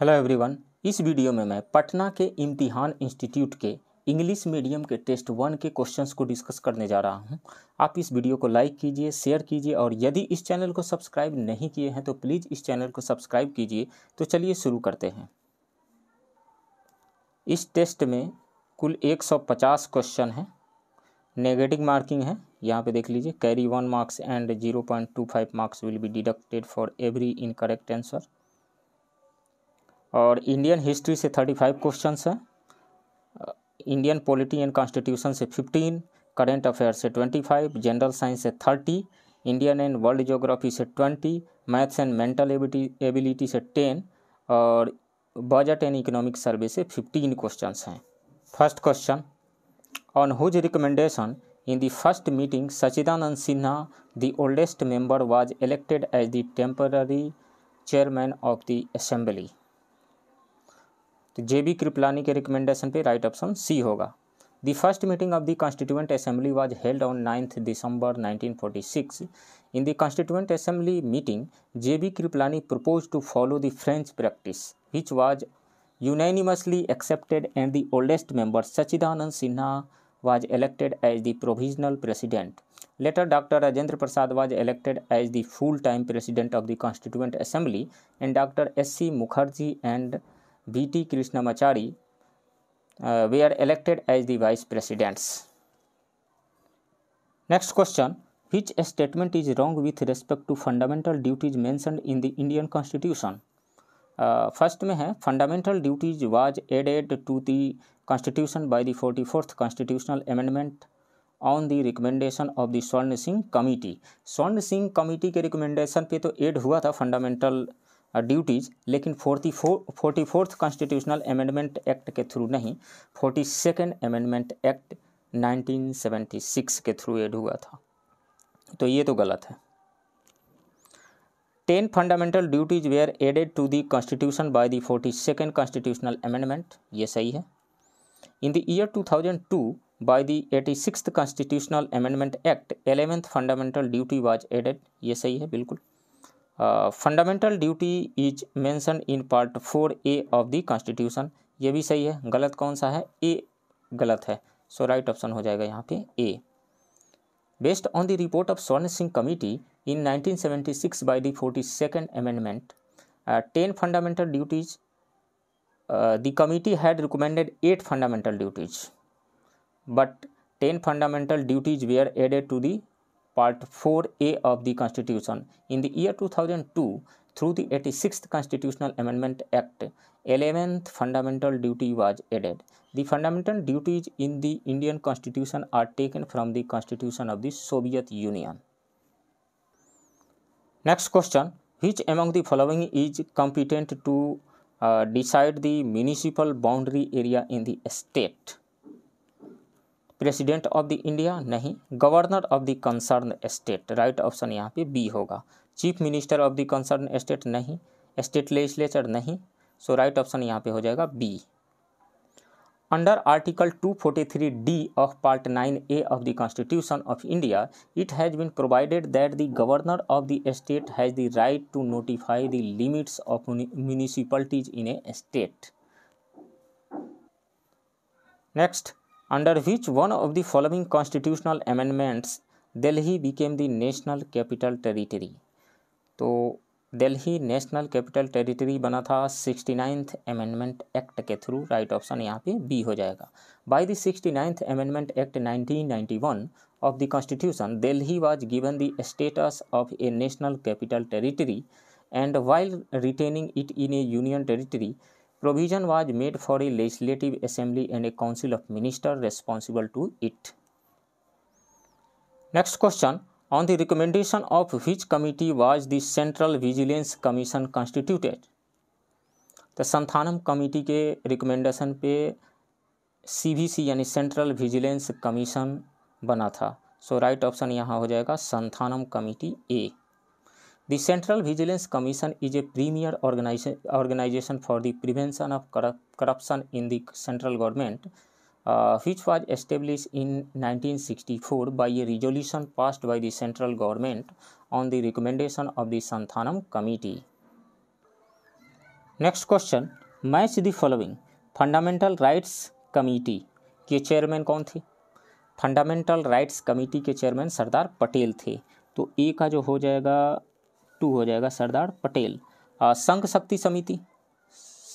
Hello everyone इस video में मैं पटना के इम्तिहान इंस्टीट्यूट के इंग्लिश मीडियम के टेस्ट वन के क्वेश्चंस को डिस्कस करने जा रहा हूं। आप इस वीडियो को लाइक कीजिए शेयर कीजिए और यदि इस चैनल को सब्सक्राइब नहीं किए हैं तो प्लीज़ इस चैनल को सब्सक्राइब कीजिए तो चलिए शुरू करते हैं इस टेस्ट में कुल एक क्वेश्चन हैं नेगेटिव मार्किंग है यहाँ पे देख लीजिए carry one marks and zero point two five marks will be deducted for every incorrect answer और इंडियन हिस्ट्री से थर्टी फाइव क्वेश्चन हैं इंडियन पॉलिटी एंड कॉन्स्टिट्यूशन से फिफ्टीन करेंट अफेयर से ट्वेंटी फाइव जनरल साइंस से thirty Indian and world geography से twenty maths and mental ability से ten और budget and economic survey से fifteen question हैं first question on whose recommendation in the first meeting Sachchidananda Sinha the oldest member was elected as the temporary chairman of the assembly तो J B Kripalani के recommendation पे right option C होगा the first meeting of the constituent assembly was held on ninth December 1946 in the constituent assembly meeting J B Kripalani propose to follow the French practice which was unanimously accepted and the oldest member Sachchidananda Sinha was elected as the provisional president later doctor Rajendra Prasad was elected as the full time president of the constituent assembly and doctor S C Mukherjee and B T Krishnamachari were elected as the vice presidents next question which statement is wrong with respect to fundamental duties mentioned in the Indian constitution first में है fundamental duties was added to the constitution by the forty fourth constitutional amendment on the recommendation of the Swaran Singh committee स्वर्ण Singh committee के recommendation पे तो add हुआ था fundamental duties uh, लेकिन forty four forty fourth constitutional amendment act के through नहीं forty second amendment act 1976 के थ्रू एड हुआ था तो ये तो गलत है ten fundamental duties were added to the constitution by the forty second constitutional amendment ये सही है in the year 2002 by the eighty six constitutional amendment act eleventh fundamental duty was added ये सही है बिल्कुल fundamental duty is mention in part four A of the constitution ये भी सही है गलत कौन सा है ए गलत है सो राइट ऑप्शन हो जाएगा यहाँ पे a based on the report of Swaran Singh committee in 1976 by the forty second amendment ten fundamental duties the committee had recommended eight fundamental duties but ten fundamental duties were added to the Part 4A of the Constitution. In the year 2002, through the 86th Constitutional Amendment Act, 11th fundamental duty was added. The fundamental duties in the Indian Constitution are taken from the Constitution of the Soviet Union. Next question Which among the following is competent to uh, decide the municipal boundary area in the state? President of the India नहीं governor of the concern state right option यहाँ पे B होगा chief minister of the concern state नहीं state legislature नहीं so right option यहाँ पे हो जाएगा B under article 243 D of part 9 A of the constitution of India it has been provided that the governor of the state has the right to notify the limits of municipalities in a state next under which one of the following constitutional amendments Delhi became the national capital territory तो Delhi national capital territory बना था sixty ninth amendment act के through right option यहाँ पे B हो जाएगा by the sixty ninth amendment act nineteen one of the constitution Delhi was given the status of a national capital territory and while retaining it in a union territory provision was made for a legislative assembly and a council of minister responsible to it next question on the recommendation of which committee was the central vigilance commission constituted तो Santhanam committee के recommendation पे C B C यानी central vigilance commission बना था सो right option यहाँ हो जाएगा Santhanam committee A The Central Vigilance Commission is a premier organization for the prevention of corruption in the central government, uh, which was established in 1964 by a resolution passed by the central government on the recommendation of the Santhanam Committee. Next question match the following fundamental rights committee के chairman कौन थे fundamental rights committee के chairman Sardar Patel थे तो A का जो हो जाएगा टू हो जाएगा सरदार पटेल संघ शक्ति समिति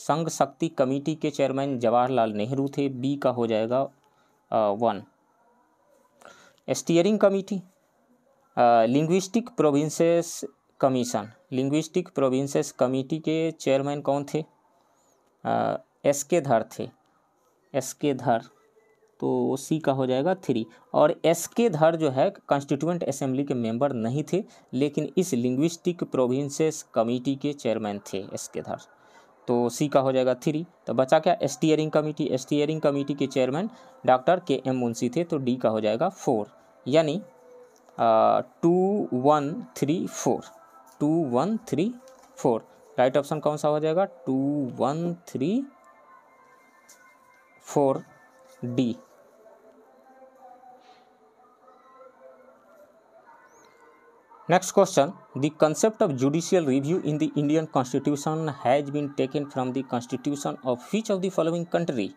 संघ शक्ति कमेटी के चेयरमैन जवाहरलाल नेहरू थे बी का हो जाएगा one steering committee linguistic provinces commission linguistic provinces committee के चेयरमैन कौन थे एस के धर थे एस के धर तो सी का हो जाएगा थ्री और एस के धर जो है कॉन्स्टिट्यूंट असेंबली के मेंबर नहीं थे लेकिन इस लिंग्विस्टिक प्रोविंसेस कमेटी के चेयरमैन थे एस के धर तो सी का हो जाएगा थ्री तो बचा क्या स्टीयरिंग कमेटी स्टीयरिंग कमेटी के chairman doctor K M Munshi थे तो डी का हो जाएगा फोर यानी two one three four two one three four right option कौन सा हो जाएगा two one three four D next question the concept of judicial review in the Indian constitution has been taken from the constitution of which of the following country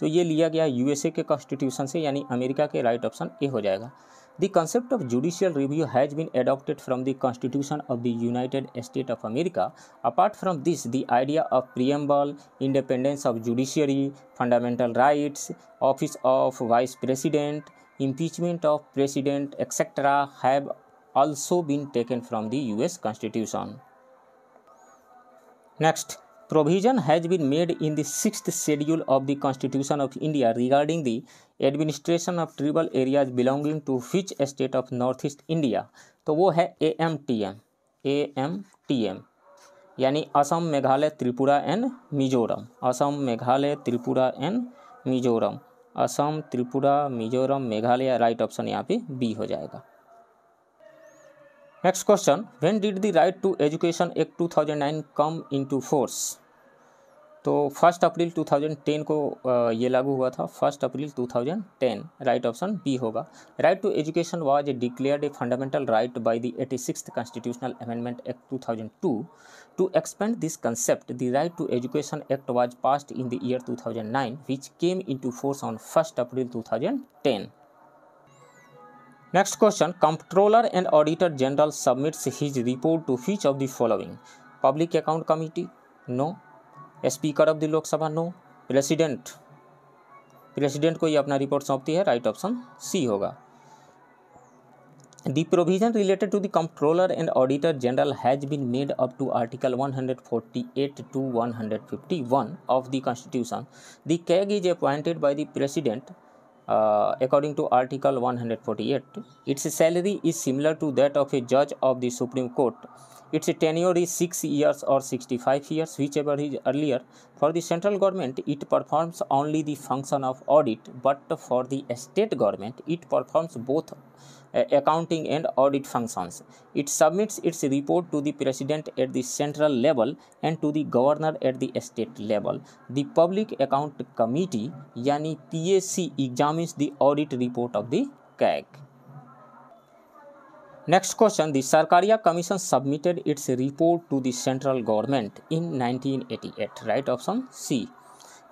तो ये लिया गया USA के constitution से यानी अमेरिका के right option ए हो जाएगा The concept of judicial review has been adopted from the Constitution of the United States of America. Apart from this, the idea of preamble, independence of judiciary, fundamental rights, office of vice president, impeachment of president, etc., have also been taken from the US Constitution. Next, provision has been made in the 6th schedule of the constitution of india regarding the administration of tribal areas belonging to which state of northeast india तो वो है A M T M A M T M यानी Assam Meghalaya Tripura and Mizoram Assam Meghalaya Tripura and Mizoram Assam Tripura Mizoram Meghalaya right option यहाँ पे B हो जाएगा next question When did the right to education act 2009 come into force तो first April 2010 को ये लागू हुआ था first April 2010 right option B होगा right to education was declared a fundamental right by the eighty six constitutional amendment act 2002 to expand this concept the right to education act was passed in the year 2009 thousand came into force on first April two next question comptroller and auditor general submits his report to which of the following public account committee no speaker of the Lok Sabha no president president को ही अपना report सौंपती है right option C होगा the provision related to the controller and auditor general has been made up to article 148 to 151 of the constitution the CAG is appointed by the president Uh, according to article 148 its salary is similar to that of a judge of the supreme court its tenure is 6 years or 65 years, whichever is earlier. For the central government, it performs only the function of audit, but for the state government, it performs both uh, accounting and audit functions. It submits its report to the president at the central level and to the governor at the state level. The Public Account Committee, yani PAC, examines the audit report of the CAG. Next question The Sarkaria Commission submitted its report to the central government in 1988. Right option C.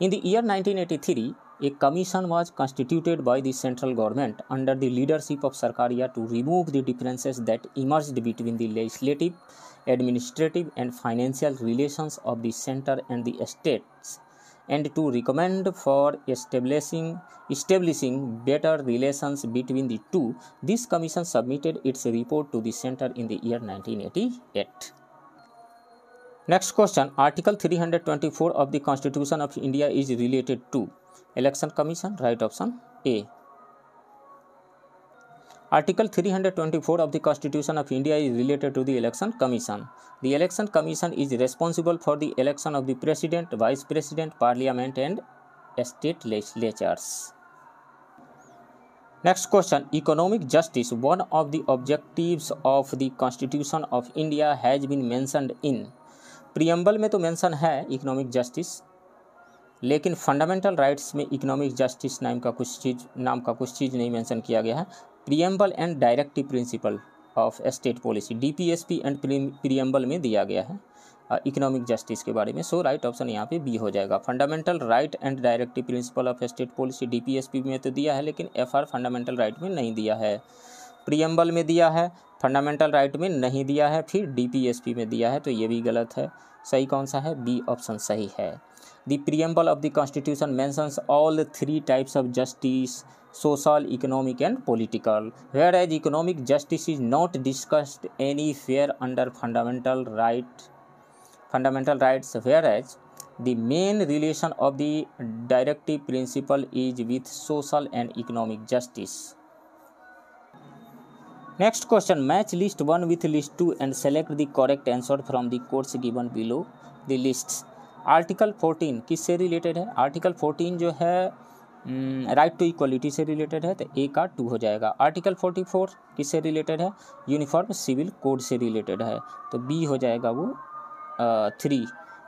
In the year 1983, a commission was constituted by the central government under the leadership of Sarkaria to remove the differences that emerged between the legislative, administrative, and financial relations of the center and the states and to recommend for establishing establishing better relations between the two this commission submitted its report to the center in the year 1988 next question article 324 of the constitution of india is related to election commission right option a Article 324 of the Constitution of India is related to the Election Commission. The Election Commission is responsible for the election of the President, Vice President, Parliament and state legislatures. Next question Economic justice, one of the objectives of the Constitution of India, has been mentioned in. Preamble में तो mention है economic justice लेकिन fundamental rights में economic justice नाम का कुछ चीज़ नाम का कुछ चीज़ नहीं मेंशन किया गया है preamble and directive principle of state policy DPSP and preamble में दिया गया है इकोनॉमिक जस्टिस के बारे में सो राइट ऑप्शन यहाँ पे बी हो जाएगा fundamental right and directive principle of state policy DPSP में तो दिया है लेकिन आर फंडामेंटल राइट में नहीं दिया है प्रियम्बल में दिया है फंडामेंटल राइट में नहीं दिया है फिर पी में दिया है तो ये भी गलत है सही कौन सा है बी ऑप्शन सही है the preamble of the constitution mentions all three types of justice social economic and political whereas economic justice is not discussed anywhere under fundamental right fundamental rights whereas the main relation of the directive principle is with social and economic justice next question match list 1 with list 2 and select the correct answer from the codes given below the lists article 14 किससे related है article 14 जो है right to equality से related है तो A का two हो जाएगा आर्टिकल फोर्टी फोर किससे रिलेटेड है यूनिफॉर्म सिविल कोड से रिलेटेड है तो बी हो जाएगा वो थ्री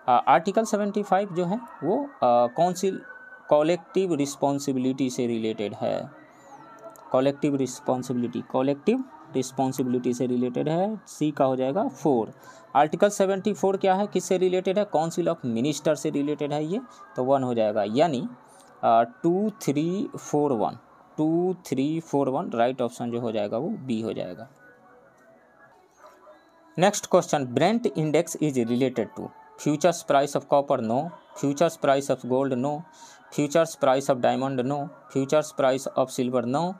आर्टिकल सेवेंटी फाइव जो है वो काउंसिल कॉलेक्टिव रिस्पॉन्सिबिलिटी से रिलेटेड है कॉलेक्टिव रिस्पॉन्सिबिलिटी कॉलेक्टिव रिस्पॉन्सिबिलिटी से रिलेटेड है सी का हो जाएगा फोर आर्टिकल सेवेंटी फोर क्या है किससे रिलेटेड है काउंसिल ऑफ मिनिस्टर से रिलेटेड है ये तो वन हो जाएगा यानी two three four one two three four one right option जो हो जाएगा वो बी हो जाएगा next question Brent index is related to futures price of copper no futures price of gold no futures price of diamond no futures price of silver no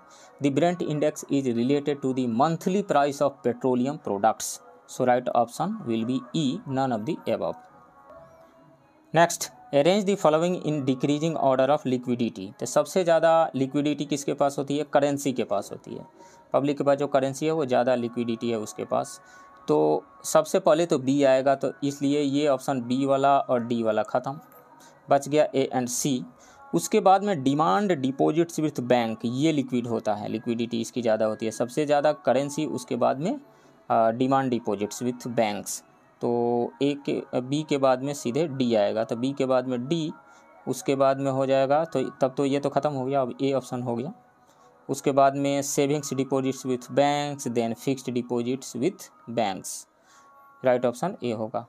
the Brent index is related to the monthly price of petroleum products so right option will be E none of the above next arrange the following in decreasing order of liquidity तो सबसे ज़्यादा liquidity किसके पास होती है currency के पास होती है public के पास जो करेंसी है वो ज़्यादा लिक्विडिटी है उसके पास तो सबसे पहले तो बी आएगा तो इसलिए ये ऑप्शन बी वाला और डी वाला ख़त्म बच गया ए एंड सी उसके बाद में डिमांड डिपॉजिट्स विथ बैंक ये लिक्विड होता है लिक्विडिटी इसकी ज़्यादा होती है सबसे ज़्यादा करेंसी उसके बाद में डिमांड डिपॉजिट्स विथ बैंक्स तो ए के बी के बाद में सीधे डी आएगा तो बी के बाद में डी उसके बाद में हो जाएगा तो तब तो ये तो ख़त्म हो गया अब ए ऑप्शन हो गया उसके बाद में savings deposits with banks then fixed deposits with banks right option A होगा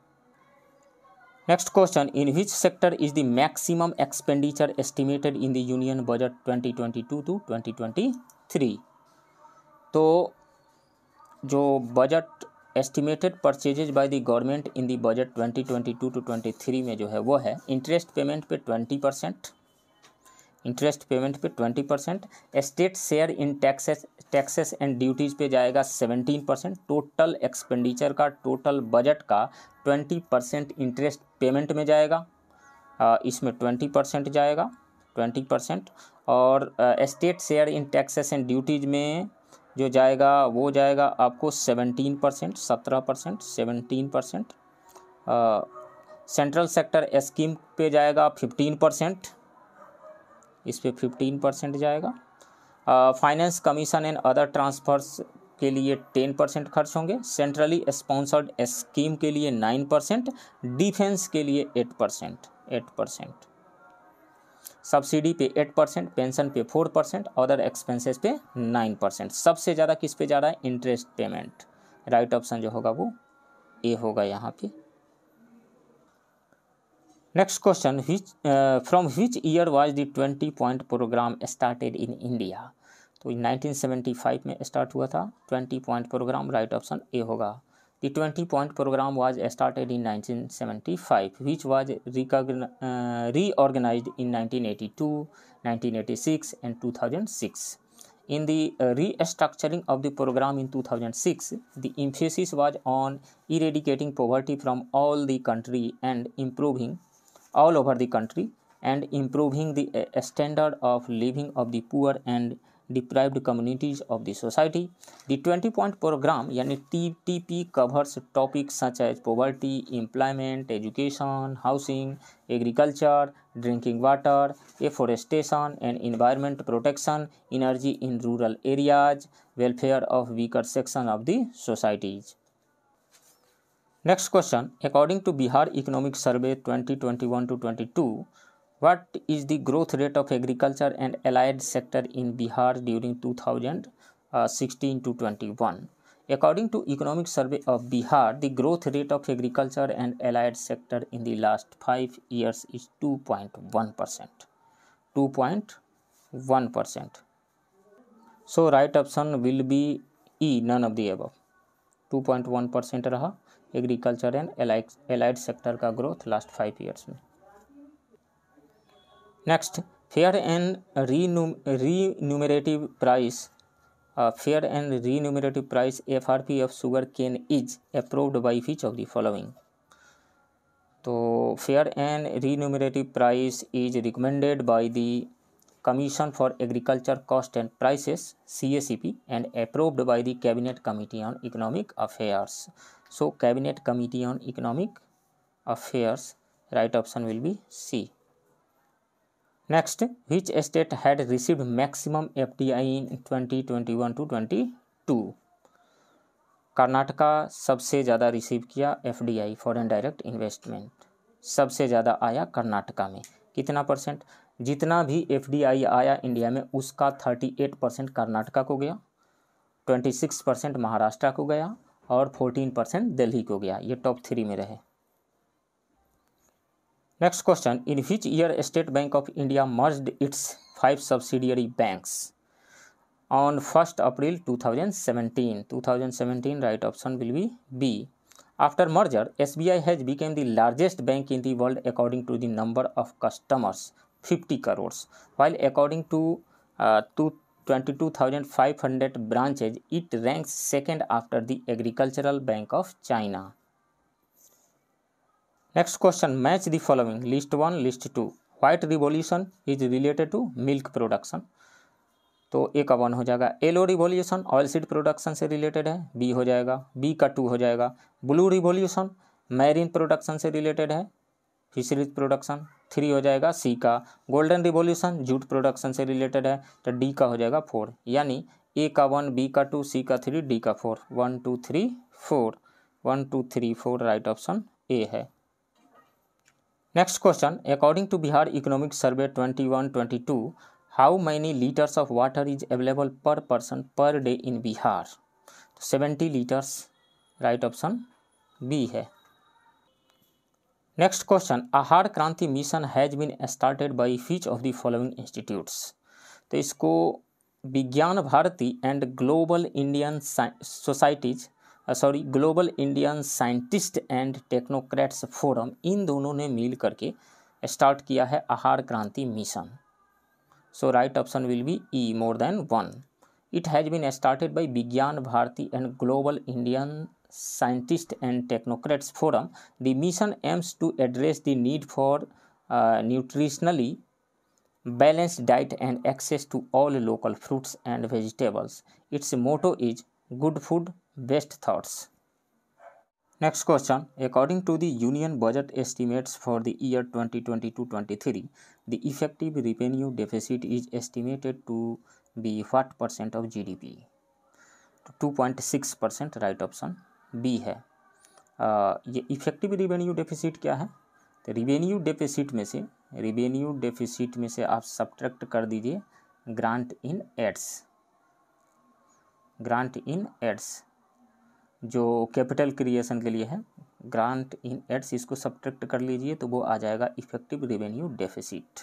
next question in which sector is the maximum expenditure estimated in the union budget 2022 to 2023 तो जो budget estimated purchases by the government in the budget 2022 to three में जो है वो है interest payment पे 20 percent interest payment पे 20 percent state share in taxes taxes and duties पे जाएगा 17 परसेंट टोटल एक्सपेंडिचर का टोटल बजट का 20 परसेंट इंटरेस्ट पेमेंट में जाएगा इसमें 20 परसेंट जाएगा 20 परसेंट और state share in taxes and duties में जो जाएगा वो जाएगा आपको सेवनटीन परसेंट सत्रह percent seventeen percent central sector scheme पे जाएगा फिफ्टीन परसेंट इस पर फिफ्टीन परसेंट जाएगा finance commission and other transfers के लिए टेन परसेंट खर्च होंगे सेंट्रली स्पॉन्सर्ड स्कीम के लिए नाइन परसेंट डिफेंस के लिए eight percent eight percent subsidy पे एट परसेंट पेंशन पे फोर परसेंट अदर एक्सपेंसेस पे नाइन परसेंट सबसे ज़्यादा किस पे जा रहा है इंटरेस्ट पेमेंट राइट ऑप्शन जो होगा वो ए होगा यहाँ पे next question which from which year was the twenty point programme started in India तो 1975 में स्टार्ट हुआ था twenty point programme right option A होगा The 20 point program was started in 1975, which was uh, reorganized in 1982, 1986, and 2006. In the uh, restructuring of the program in 2006, the emphasis was on eradicating poverty from all the country and improving all over the country and improving the uh, standard of living of the poor and deprived communities of the society. The 20 point program, yani TTP, covers topics such as poverty, employment, education, housing, agriculture, drinking water, afforestation and environment protection, energy in rural areas, welfare of weaker section of the societies. Next question According to Bihar Economic Survey 2021 to 22, What is the growth rate of agriculture and allied sector in Bihar during 2016 to 21? According to Economic Survey of Bihar, the growth rate of agriculture and allied sector in the last 5 years is 2.1%. 2.1%. So right option will be E, none of the above. 2.1% raha agriculture and allied sector ka growth last five years mein. Next, fair and remunerative price. Uh, fair and remunerative price FRP of sugar cane is approved by which of the following? So, fair and remunerative price is recommended by the Commission for Agriculture Cost and Prices CACP and approved by the Cabinet Committee on Economic Affairs. So, Cabinet Committee on Economic Affairs, right option will be C. Next which state had received maximum F T I in twenty twenty one to twenty two Karnataka सबसे ज़्यादा receive किया F D I foreign direct investment सबसे ज़्यादा आया कर्नाटका में कितना percent जितना भी एफ डी आई आया इंडिया में उसका थर्टी एट परसेंट कर्नाटका को गया ट्वेंटी सिक्स परसेंट महाराष्ट्र को गया और फोर्टीन परसेंट दिल्ली को गया ये टॉप थ्री में रहे Next question In which year State Bank of India merged its five subsidiary banks? On 1st April 2017. 2017 right option will be B. After merger, SBI has become the largest bank in the world according to the number of customers 50 crores while according to uh, to 22,500 branches, it ranks second after the Agricultural Bank of China. Next question match the following list one list two white revolution is related to milk production तो A का one हो जाएगा yellow revolution oil seed production से related है B हो जाएगा B का two हो जाएगा ब्लू रिवोल्यूशन मैरीन प्रोडक्शन से रिलेटेड है फिशरीज प्रोडक्शन थ्री हो जाएगा सी का गोल्डन रिवोल्यूशन जूट प्रोडक्शन से रिलेटेड है तो डी का हो जाएगा फोर यानी ए का वन बी का टू सी का थ्री डी का four one two three four one two three four right option A है Next question According to Bihar Economic Survey 21-22, how many liters of water is available per person per day in Bihar? 70 liters, right option B है Next question Aahar Kranti mission has been started by which of the following institutes तो इसको Vigyan Bharati and global Indian societies sorry global Indian scientist and technocrats forum इन दोनों ने मिल करके start किया है Aahar Kranti mission so right option will be E more than one it has been started by Vigyan Bharati and global Indian scientist and technocrats forum the mission aims to address the need for nutritionally balanced diet and access to all local fruits and vegetables its motto is good food best thoughts next question according to the union budget estimates for the year twenty three the effective revenue deficit is estimated to be what percent of G D P two point six percent right option B है आ, uh, ये effective revenue deficit क्या है तो revenue deficit में से revenue deficit में से आप सब्ट्रैक्ट कर दीजिए grant in aids grant in aids जो कैपिटल क्रिएशन के लिए है ग्रांट इन एड्स इसको सब्ट्रैक्ट कर लीजिए तो वो आ जाएगा effective revenue deficit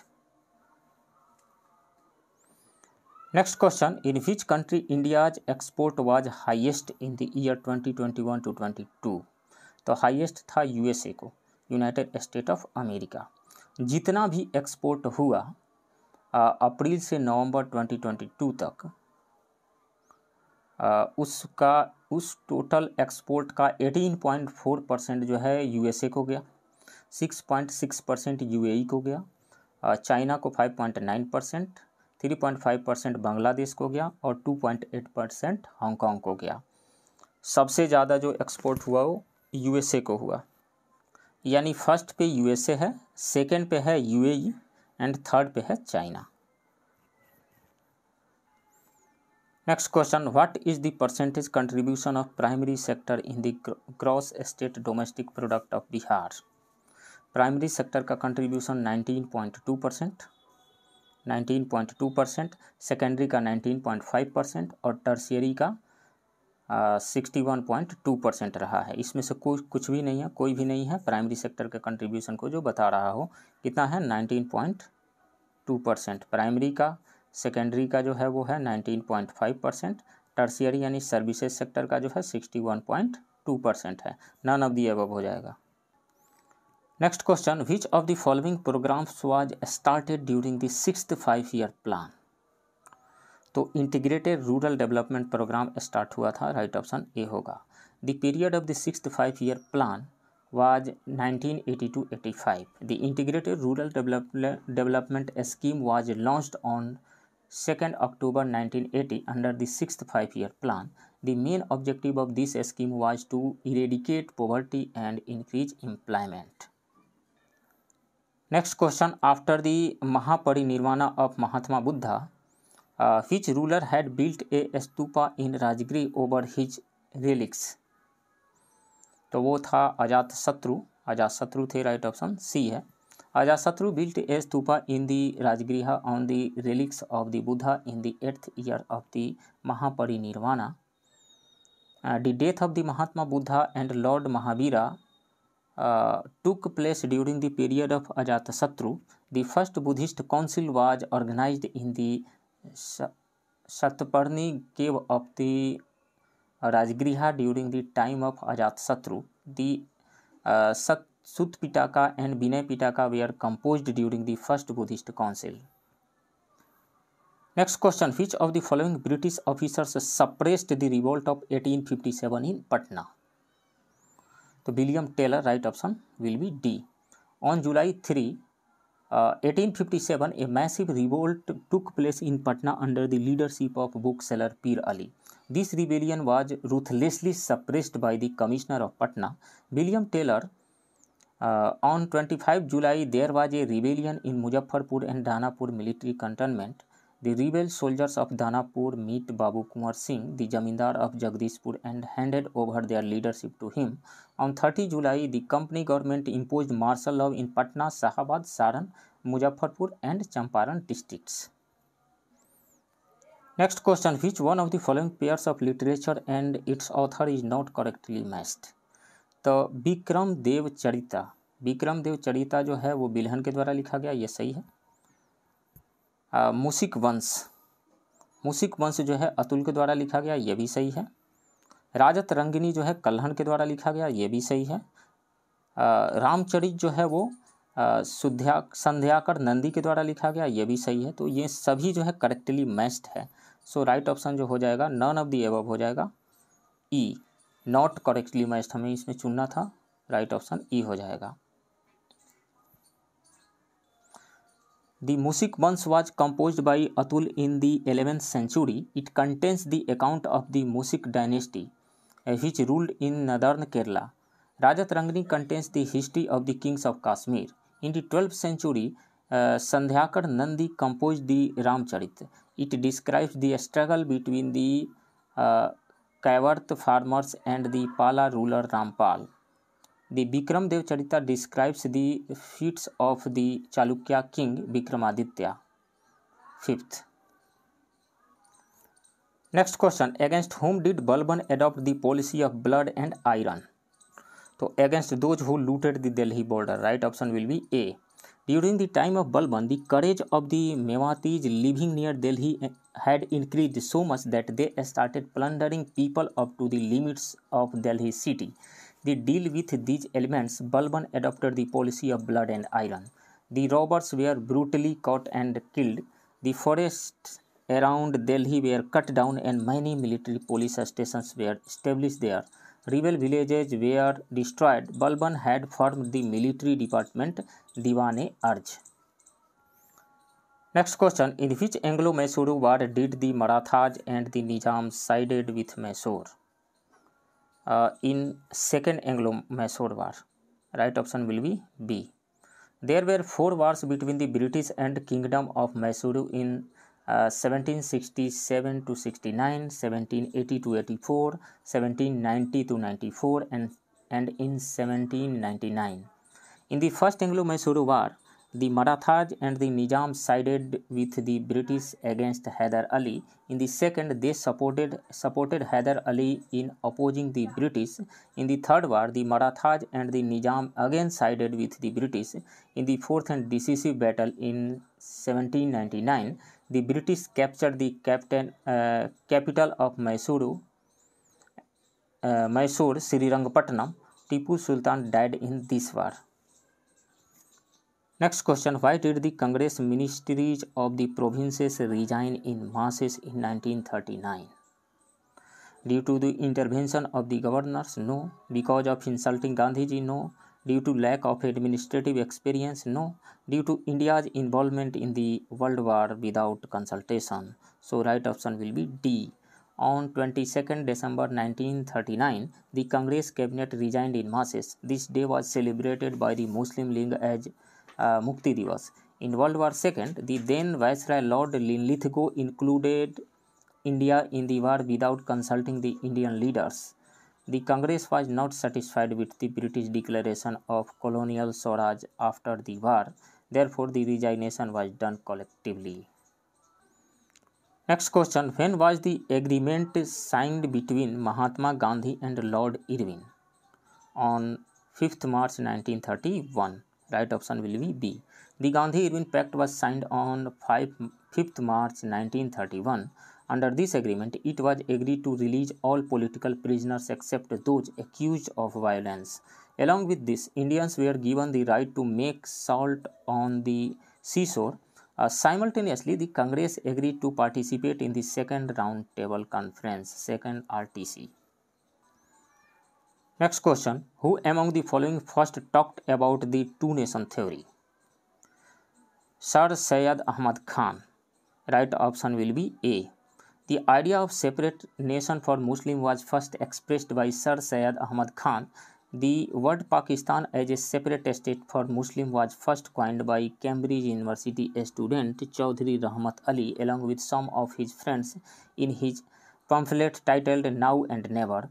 next question in which country India's export was highest in the year 2021 to 22 तो हाईएस्ट था यूएसए को यूनाइटेड स्टेट ऑफ अमेरिका जितना भी एक्सपोर्ट हुआ अप्रैल से नवंबर 2022 तक आ, उसका उस टोटल एक्सपोर्ट का 18.4 परसेंट जो है यूएसए को गया 6.6 परसेंट यू को गया चाइना को 5.9 परसेंट 3.5 परसेंट बांग्लादेश को गया और 2.8 परसेंट हांगकॉन्ग को गया सबसे ज़्यादा जो एक्सपोर्ट हुआ वो यूएसए को हुआ यानी फर्स्ट पे यूएसए है सेकेंड पे है यूएई एंड थर्ड पे है China next question what is the percentage contribution of primary sector in the gross state domestic product of Bihar primary sector का कंट्रीब्यूशन 19.2 परसेंट 19.2 परसेंट सेकेंडरी का 19.5 परसेंट और tertiary का sixty one point two percent रहा है इसमें से कुछ कुछ भी नहीं है कोई भी नहीं है प्राइमरी सेक्टर के कंट्रीब्यूशन को जो बता रहा हो कितना है nineteen point two percent primary का सेकेंडरी का जो है वो है 19.5 परसेंट टर्सियरी यानी सर्विसेज सेक्टर का जो है 61.2 परसेंट है नन ऑफ दी अब हो जाएगा next question which of the following programmes was started during the six five year plan तो integrated rural development programme start हुआ था राइट ऑप्शन ए होगा the period of the six five year plan was 1982-85 the integrated rural development scheme was launch on 2nd October 1980 under the 6th five-year plan. The main objective of this scheme was to eradicate poverty and increase employment. Next question, after the Mahaparinirvana of Mahatma Buddha, uh, which ruler had built a stupa in Rajgiri over his relics? तो वो था अजात शत्रु अजात शत्रु थे right option C है Ajatashatru built a stupa in the Rajgriha on the relics of the Buddha in the eighth year of the Mahaparinirvana the death of the Mahatma Buddha and lord Mahavira took place during the period of Ajatashatru the first Buddhist council was organise in the Saptaparni cave of the Rajgriha during the time of Ajatashatru the Sutta Sut Pitaka and Vinay Pitaka were composed during the First Buddhist Council. Next question Which of the following British officers suppressed the revolt of 1857 in Patna? So, William Taylor, right option will be D. On July 3, uh, 1857, a massive revolt took place in Patna under the leadership of bookseller Pir Ali. This rebellion was ruthlessly suppressed by the commissioner of Patna, William Taylor, Uh, on 25 July, there was a rebellion in Muzaffarpur and Danapur military cantonment. The rebel soldiers of Danapur meet Babu Kumar Singh, the Jamindar of Jagdishpur, and handed over their leadership to him. On 30 July, the company government imposed martial law in Patna, Shahabad, Saran, Muzaffarpur, and Champaran districts. Next question Which one of the following pairs of literature and its author is not correctly matched? तो विक्रम देव चरिता विक्रम देव चरिता जो है वो बिल्हन के द्वारा लिखा गया ये सही है मूसिक मुसिक वंश मुसिक वंश जो है अतुल के द्वारा लिखा गया ये भी सही है राजत रंगिनी जो है कल्हण के द्वारा लिखा गया ये भी सही है रामचरित जो है वो सुध्या संध्याकर नंदी के द्वारा लिखा गया ये भी सही है तो ये सभी जो है करेक्टली मैस्ड है सो राइट ऑप्शन जो हो जाएगा नॉन ऑफ दी एवब हो जाएगा E e. Not correctly matched हमें इसमें चुनना था राइट ऑप्शन ई हो जाएगा the Mushika Vamsha was compose by Atula in the eleventh century it contains the account of the Mushika dynasty which ruled in northern Kerala Rajatarangini contains the history of the kings of Kashmir in the twelfth century Sandhyakar Nandi compose the Ramacharita it describes the struggle between the Kaivarta farmers and the Pala ruler Rampal the Vikrama Charitra describes the feats of the Chalukya king Vikramaditya fifth next question against whom did Balban adopt policy of blood and iron तो against those who looted the Delhi border right option will be A During the time of Balban, the courage of the Mewatis living near Delhi had increased so much that they started plundering people up to the limits of Delhi city. To deal with these elements, Balban adopted the policy of blood and iron. The robbers were brutally caught and killed. The forests around Delhi were cut down and many military police stations were established there. rebel villages were destroyed, Balban had formed the military department Diwane Arj. Next question In which Anglo Mysore war did the Marathas and the Nizam sided with Mysore? Uh, in second Anglo Mysore war. Right option will be B. There were four wars between the British and Kingdom of Mysore in 1767 uh, to 69 1780 to 84 1790 to 94 and and in 1799 in the first anglo-mysore war the marathas and the nizam sided with the british against hyder ali in the second they supported supported hyder ali in opposing the british in the third war the marathas and the nizam again sided with the british in the fourth and decisive battle in 1799 the British captured the captain, uh, capital of Mysuru, uh, Mysore, Sri Rangapatnam. Tipu Sultan died in this war. Next question Why did the Congress ministries of the provinces resign in masses in 1939? Due to the intervention of the governors? No. Because of insulting Gandhiji? No. due to lack of administrative experience no due to india's involvement in the world war without consultation so right option will be d on 22nd december 1939 the congress cabinet resigned in masses this day was celebrated by the muslim league as uh, mukti divas in world war ii the then viceroy lord linlithgow included india in the war without consulting the indian leaders the Congress was not satisfied with the British declaration of colonial Swaraj after the war. Therefore, the resignation was done collectively. Next question When was the agreement signed between Mahatma Gandhi and Lord Irwin? On 5th March 1931. Right option will be B. The Gandhi Irwin Pact was signed on 5, 5th March 1931. Under this agreement, it was agreed to release all political prisoners except those accused of violence. Along with this, Indians were given the right to make salt on the seashore. Uh, simultaneously, the Congress agreed to participate in the Second Round Table Conference, Second RTC. Next question Who among the following first talked about the two nation theory? Sir Syed Ahmad Khan. Right option will be A. The idea of separate nation for Muslim was first expressed by Sir Syed Ahmad Khan. The word Pakistan as a separate state for Muslim was first coined by Cambridge University student Chaudhry Rahmat Ali along with some of his friends in his pamphlet titled Now and Never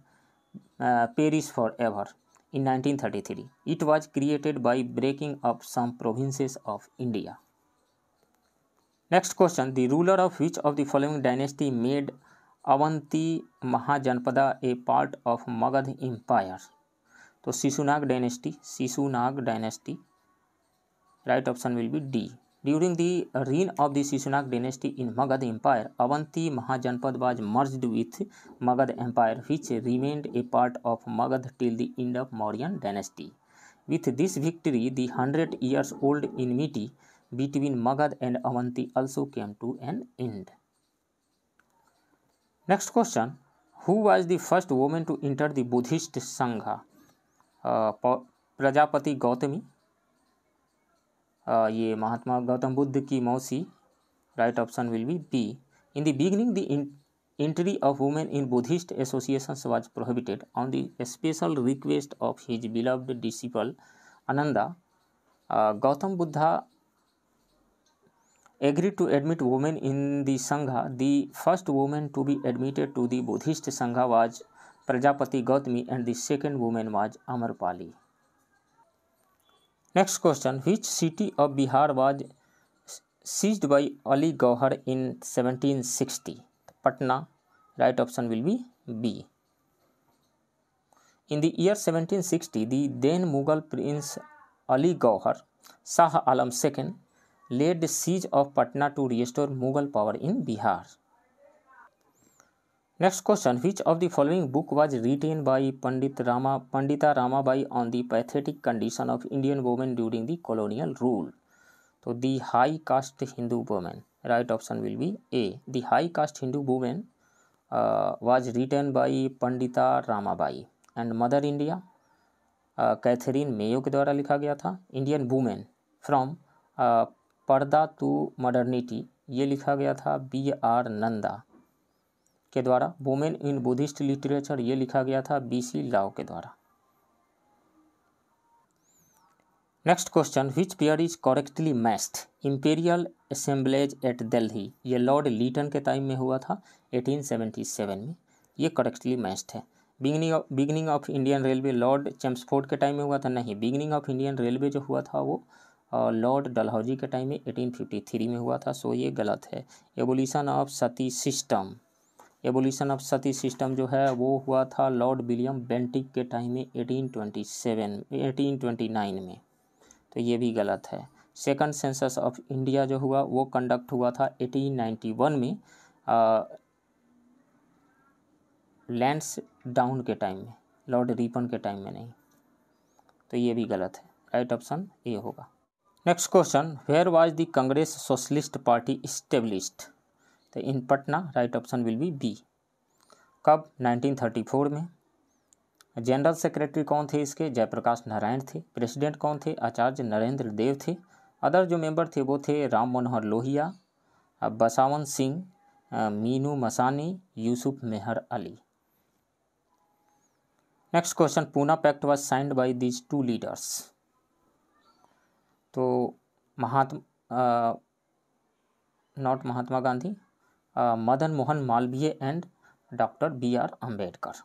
uh, Perish Forever in 1933. It was created by breaking up some provinces of India. Next question the ruler of which of the following dynasty made Avanti Mahajanapada a part of Magadha empire तो Shishunaga dynasty Shishunaga dynasty right option will be D during the reign of the Shishunaga dynasty in Magadha empire Avanti Mahajanapada was merged with Magadha empire which remained a part of Magadha till the end of Mauryan dynasty with this victory the hundred years old enmity between Magad and Avanti also came to an end. Next question Who was the first woman to enter the Buddhist Sangha? Uh, Prajapati Gautami uh, ये महात्मा गौतम बुद्ध की मौसी right option will be B in the beginning the entry of women in buddhist associations was prohibited on the special request of his beloved disciple ananda uh, gautam buddha agreed to admit women in the Sangha. The first woman to be admitted to the Buddhist Sangha was Prajapati Gautami and the second woman was Amarpali. Next question Which city of Bihar was seized by Ali Gauhar in 1760? Patna. Right option will be B. In the year 1760, the then Mughal prince Ali Gauhar, Shah Alam II, led the siege of Patna to restore Mughal power in Bihar next question which of the following book was written by Pandit Rama Pandita Ramabai on the pathetic condition of Indian women during the colonial rule तो the high caste Hindu women right option will be A the high caste Hindu women was written by Pandita Ramabai and mother India Katherine Mayo के द्वारा लिखा गया था Indian women from purdah to modernity ये लिखा गया था बी आर नंदा के द्वारा वुमेन इन बुद्धिस्ट लिटरेचर ये लिखा गया था बी सी लाओ के द्वारा next question which pair is correctly matched imperial assemblage at Delhi ये लॉर्ड लीटन के टाइम में हुआ था 1877 में ये करेक्टली मैस्ट है beginning beginning of Indian railway lord Chelmsford के टाइम में हुआ था नहीं बिगनिंग ऑफ इंडियन रेलवे जो हुआ था वो लॉर्ड डलहौजी के टाइम में 1853 में हुआ था सो ये गलत है evolution of sati system evolution of sati system जो है वो हुआ था लॉर्ड विलियम बेंटिक के टाइम में 1827 1829 में तो ये भी गलत है सेकंड सेंसस ऑफ इंडिया जो हुआ वो कंडक्ट हुआ था 1891 में लैंड्स डाउन के टाइम में लॉर्ड रिपन के टाइम में नहीं तो ये भी गलत है राइट ऑप्शन ए होगा next question where was the Congress socialist party established तो in Patna right option will be B कब 1934 में जनरल सेक्रेटरी कौन थे इसके जयप्रकाश नारायण थे प्रेसिडेंट कौन थे आचार्य नरेंद्र देव थे अदर जो मेंबर थे वो थे Ram Manohar Lohia Basawon Singh Minoo Masani Yusuf Meher Ali next question Poona pact was signed by these two leaders तो Mahatma not Mahatma Gandhi Madan Mohan Malaviya and doctor B R Ambedkar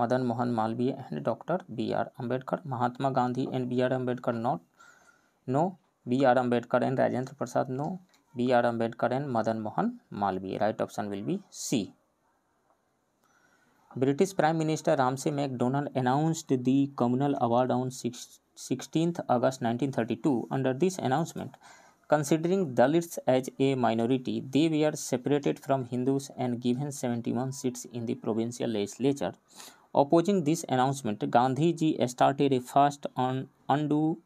Madan Mohan Malaviya and doctor B R Ambedkar Mahatma Gandhi and B R Ambedkar not no B R Ambedkar and Rajendra Prasad no B R Ambedkar and Madan Mohan Malaviya right option will be C British prime minister Ramsay MacDonald announced the communal award on six 16th August 1932 under this announcement. Considering Dalits as a minority, they were separated from Hindus and given 71 seats in the provincial legislature. Opposing this announcement, ji started a fast on undo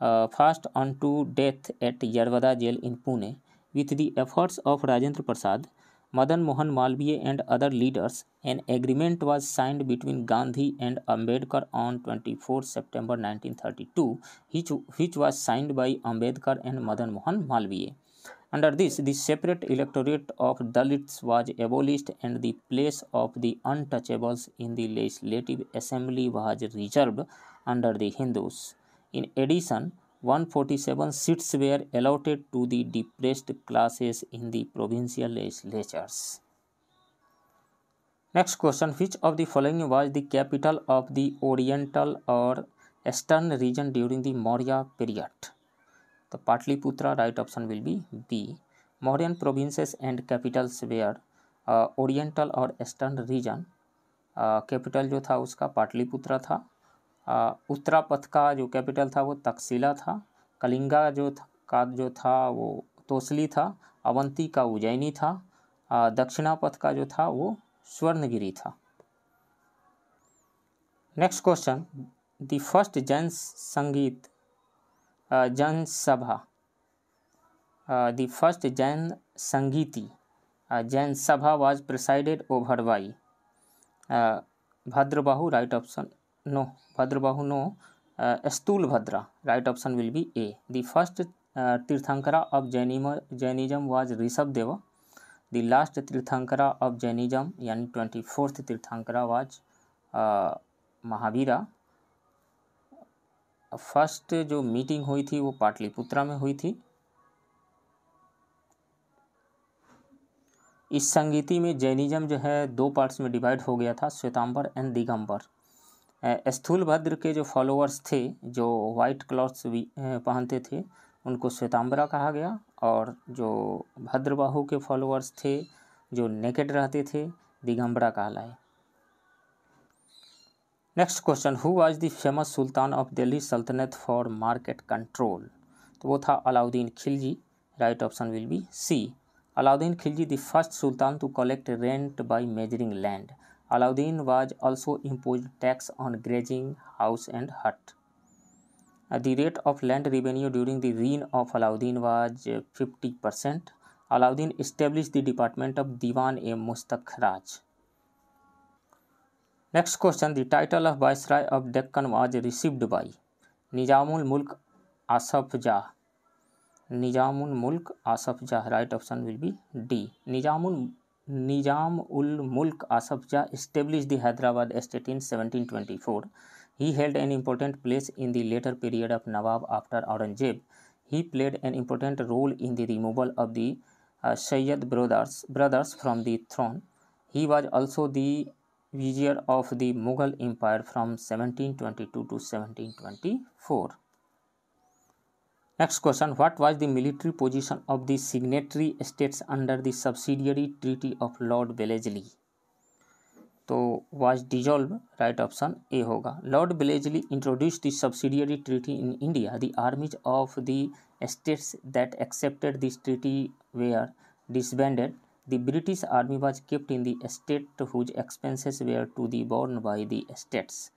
uh, fast unto death at Yarvada jail in Pune. With the efforts of Rajendra Prasad, Madan Mohan Malviya and other leaders, an agreement was signed between Gandhi and Ambedkar on 24 September 1932, which, which was signed by Ambedkar and Madan Mohan Malviya. Under this, the separate electorate of Dalits was abolished and the place of the untouchables in the legislative assembly was reserved under the Hindus. In addition, 147 seats were allotted to the depressed classes in the provincial legislatures. Next question Which of the following was the capital of the Oriental or Eastern region during the Maurya period? The Patliputra, right option will be B. Mauryan provinces and capitals were uh, Oriental और eastern region capital जो था उसका पाटलिपुत्रा था उत्तरा पथ का जो capital था वो तकसीला था कलिंगा जो था का जो था वो तोसली था अवंती का उज्जैनी था दक्षिणा पथ का जो था वो स्वर्णगिरी था नेक्स्ट क्वेश्चन द फर्स्ट जन संगीत Jain Sabha the first Jain Sangiti Jain Sabha was presided over by Bhadrabahu right option no Bhadrabahu no Sthula Bhadra right option will be A the first Tirthankara of Jainism Jainism was Rishabh Dev the last Tirthankara of Jainism यानी twenty fourth Tirthankara was Mahavira first जो meeting हुई थी वो पाटलिपुत्रा में हुई थी इस संगीति में जैनिज्म जो है दो पार्ट्स में डिवाइड हो गया था श्वेतांबर एंड दिगंबर स्थूल भद्र के जो फॉलोअर्स थे जो वाइट क्लॉथ्स भी पहनते थे उनको श्वेताम्बरा कहा गया और जो भद्रबाहु के फॉलोअर्स थे जो नेकेड रहते थे दिगंबरा कहलाए next question who was the famous sultan of Delhi सल्तनत फॉर मार्केट कंट्रोल तो वो था Alauddin Khilji right option will be C Alauddin Khilji the first sultan to collect rent by measuring land Alauddin was also impose tax on grazing house and hut the rate of land revenue during the reign of Alauddin was fifty percent Alauddin establish the department of Diwan i Mustakhraj next question the title of viceroy of Deccan was received by Nizamul Mulk Asaf Jah Nizamul Mulk Asaf Jah right option will be D Nizamul Nizam ul Mulk Asaf Jah established the Hyderabad estate in 1724. He held an important place in the later period of Nawab after Aurangzeb. He played an important role in the removal of the uh, Sayyid brothers, brothers from the throne. He was also the vizier of the Mughal Empire from 1722 to 1724. Next question what was the military position of the signatory states under the subsidiary treaty of lord Wellesley तो was dissolve right option A होगा lord Wellesley introduce the subsidiary treaty in India the armies of the states that accepted this treaty were disbanded the British army was kept in the state whose expenses were to be borne by the states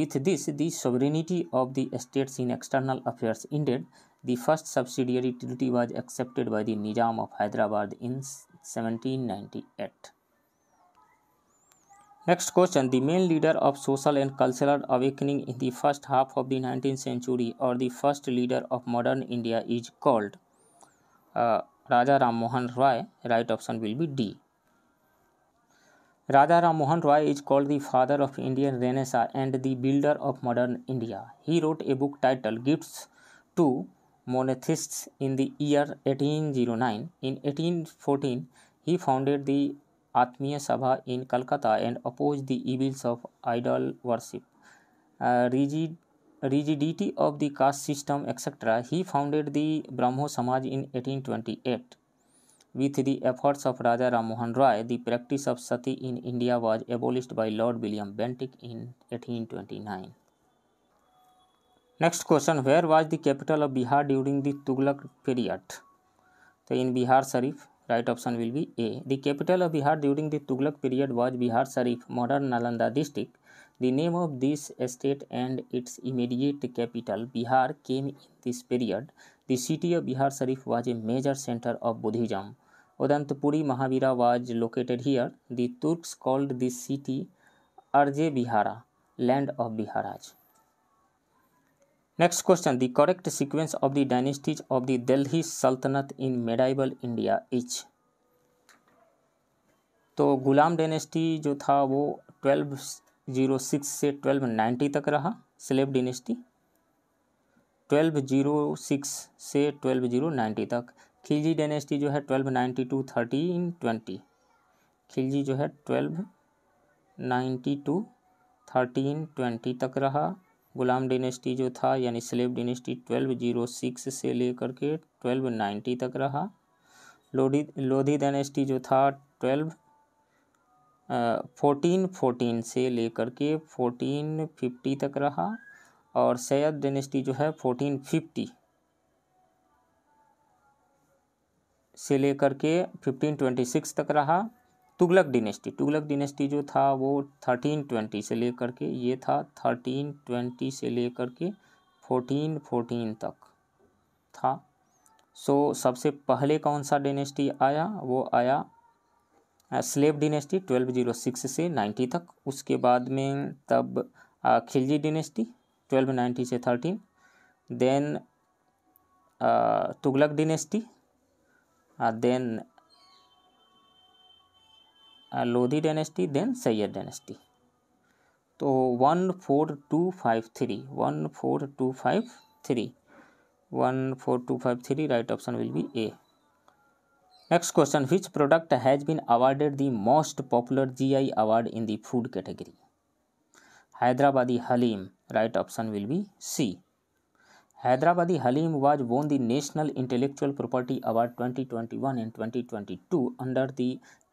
With this, the sovereignty of the states in external affairs ended, The first subsidiary treaty was accepted by the Nizam of Hyderabad in 1798. Next question The main leader of social and cultural awakening in the first half of the 19th century or the first leader of modern India is called uh, Raja Ram Mohan Roy. Right option will be D. Raja Ram Mohan Roy is called the father of Indian Renaissance and the builder of modern India. He wrote a book titled Gifts to monastics in the year 1809. In 1814, he founded the Atmiya Sabha in Calcutta and opposed the evils of idol worship, uh, rigid, rigidity of the caste system, etc. He founded the Brahmo Samaj in 1828. With the efforts of Raja Ram Mohan Roy, the practice of sati in India was abolished by Lord William Bentinck in 1829. Next question where was the capital of Bihar during the Tughlaq period तो in Bihar Sharif right option will be A the capital of Bihar during the Tughlaq period was Bihar Sharif modern Nalanda district the name of this state and its immediate capital Bihar came in this period the city of Bihar Sharif was a major centre of Buddhism Udantapuri Mahavihara was located here the Turks called this city Arze Bihar land of viharas next question The correct sequence of the dynasties of the Delhi Sultanate in medieval India is तो गुलाम dynasty जो था वो twelve zero six से twelve ninety तक रहा slave dynasty twelve zero six से twelve zero ninety तक Khilji dynasty जो है twelve ninety to thirty in twenty Khilji जो है twelve ninety to thirteen twenty तक रहा गुलाम डिनेस्टी जो था यानी slave dynasty twelve zero six से लेकर के ट्वेल्व नाइन्टी तक रहा लोधी लोधी डेनेस्टी जो था ट्वेल्व फोटीन फोटीन से लेकर के फोटीन फिफ्टी तक रहा और सैयद डेनेस्टी जो है फ़ोटीन फिफ्टी से लेकर के फिफ्टीन ट्वेंटी सिक्स तक रहा तुगलक डिनेस्टी तुगलक डिनेस्टी जो था वो थर्टीन ट्वेंटी से लेकर के ये था थर्टीन ट्वेंटी से लेकर के फोर्टीन फोर्टीन तक था सो सबसे पहले कौन सा डिनेस्टी आया वो आया slave dynasty twelve zero six से नाइन्टी तक उसके बाद में तब खिलजी डिनेस्टी ट्वेल्व नाइन्टी से thirteen then Tughlaq dynasty then Lodi dynasty then Sayyid dynasty तो one four two five three one four two five three one four two five three right option will be A next question which product has been awarded the most popular GI award in the food category Hyderabadi haleem right option will be C Hyderabadi haleem was won the national intellectual property award 2021 and 2022 under the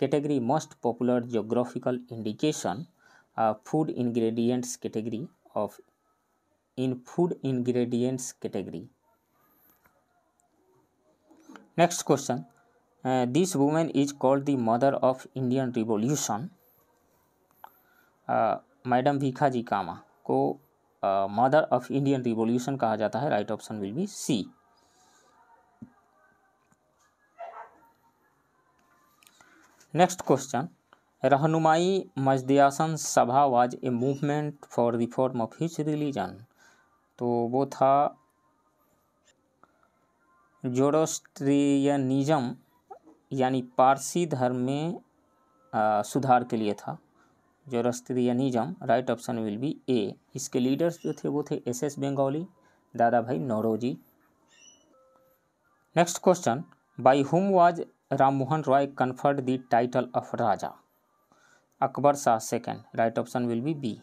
category most popular geographical indication food ingredients category of in food ingredients category next question this women is called the mother of Indian revolution madam Bhikaji Cama को mother of Indian revolution कहा जाता है right option will be C next question Rahnumai Mazdayasnan Sabha was a movement for reform of his religion तो वो था जोरोस्ट्रियनिज़म यानी पारसी धर्म में आ, सुधार के लिए था Zoroastrianism right option will be A इसके लीडर्स जो थे वो थे S S Bengalee Dadabhai Naoroji next question by whom was Rammohan Roy conferred the title of Raja Akbar Shah second right option will be B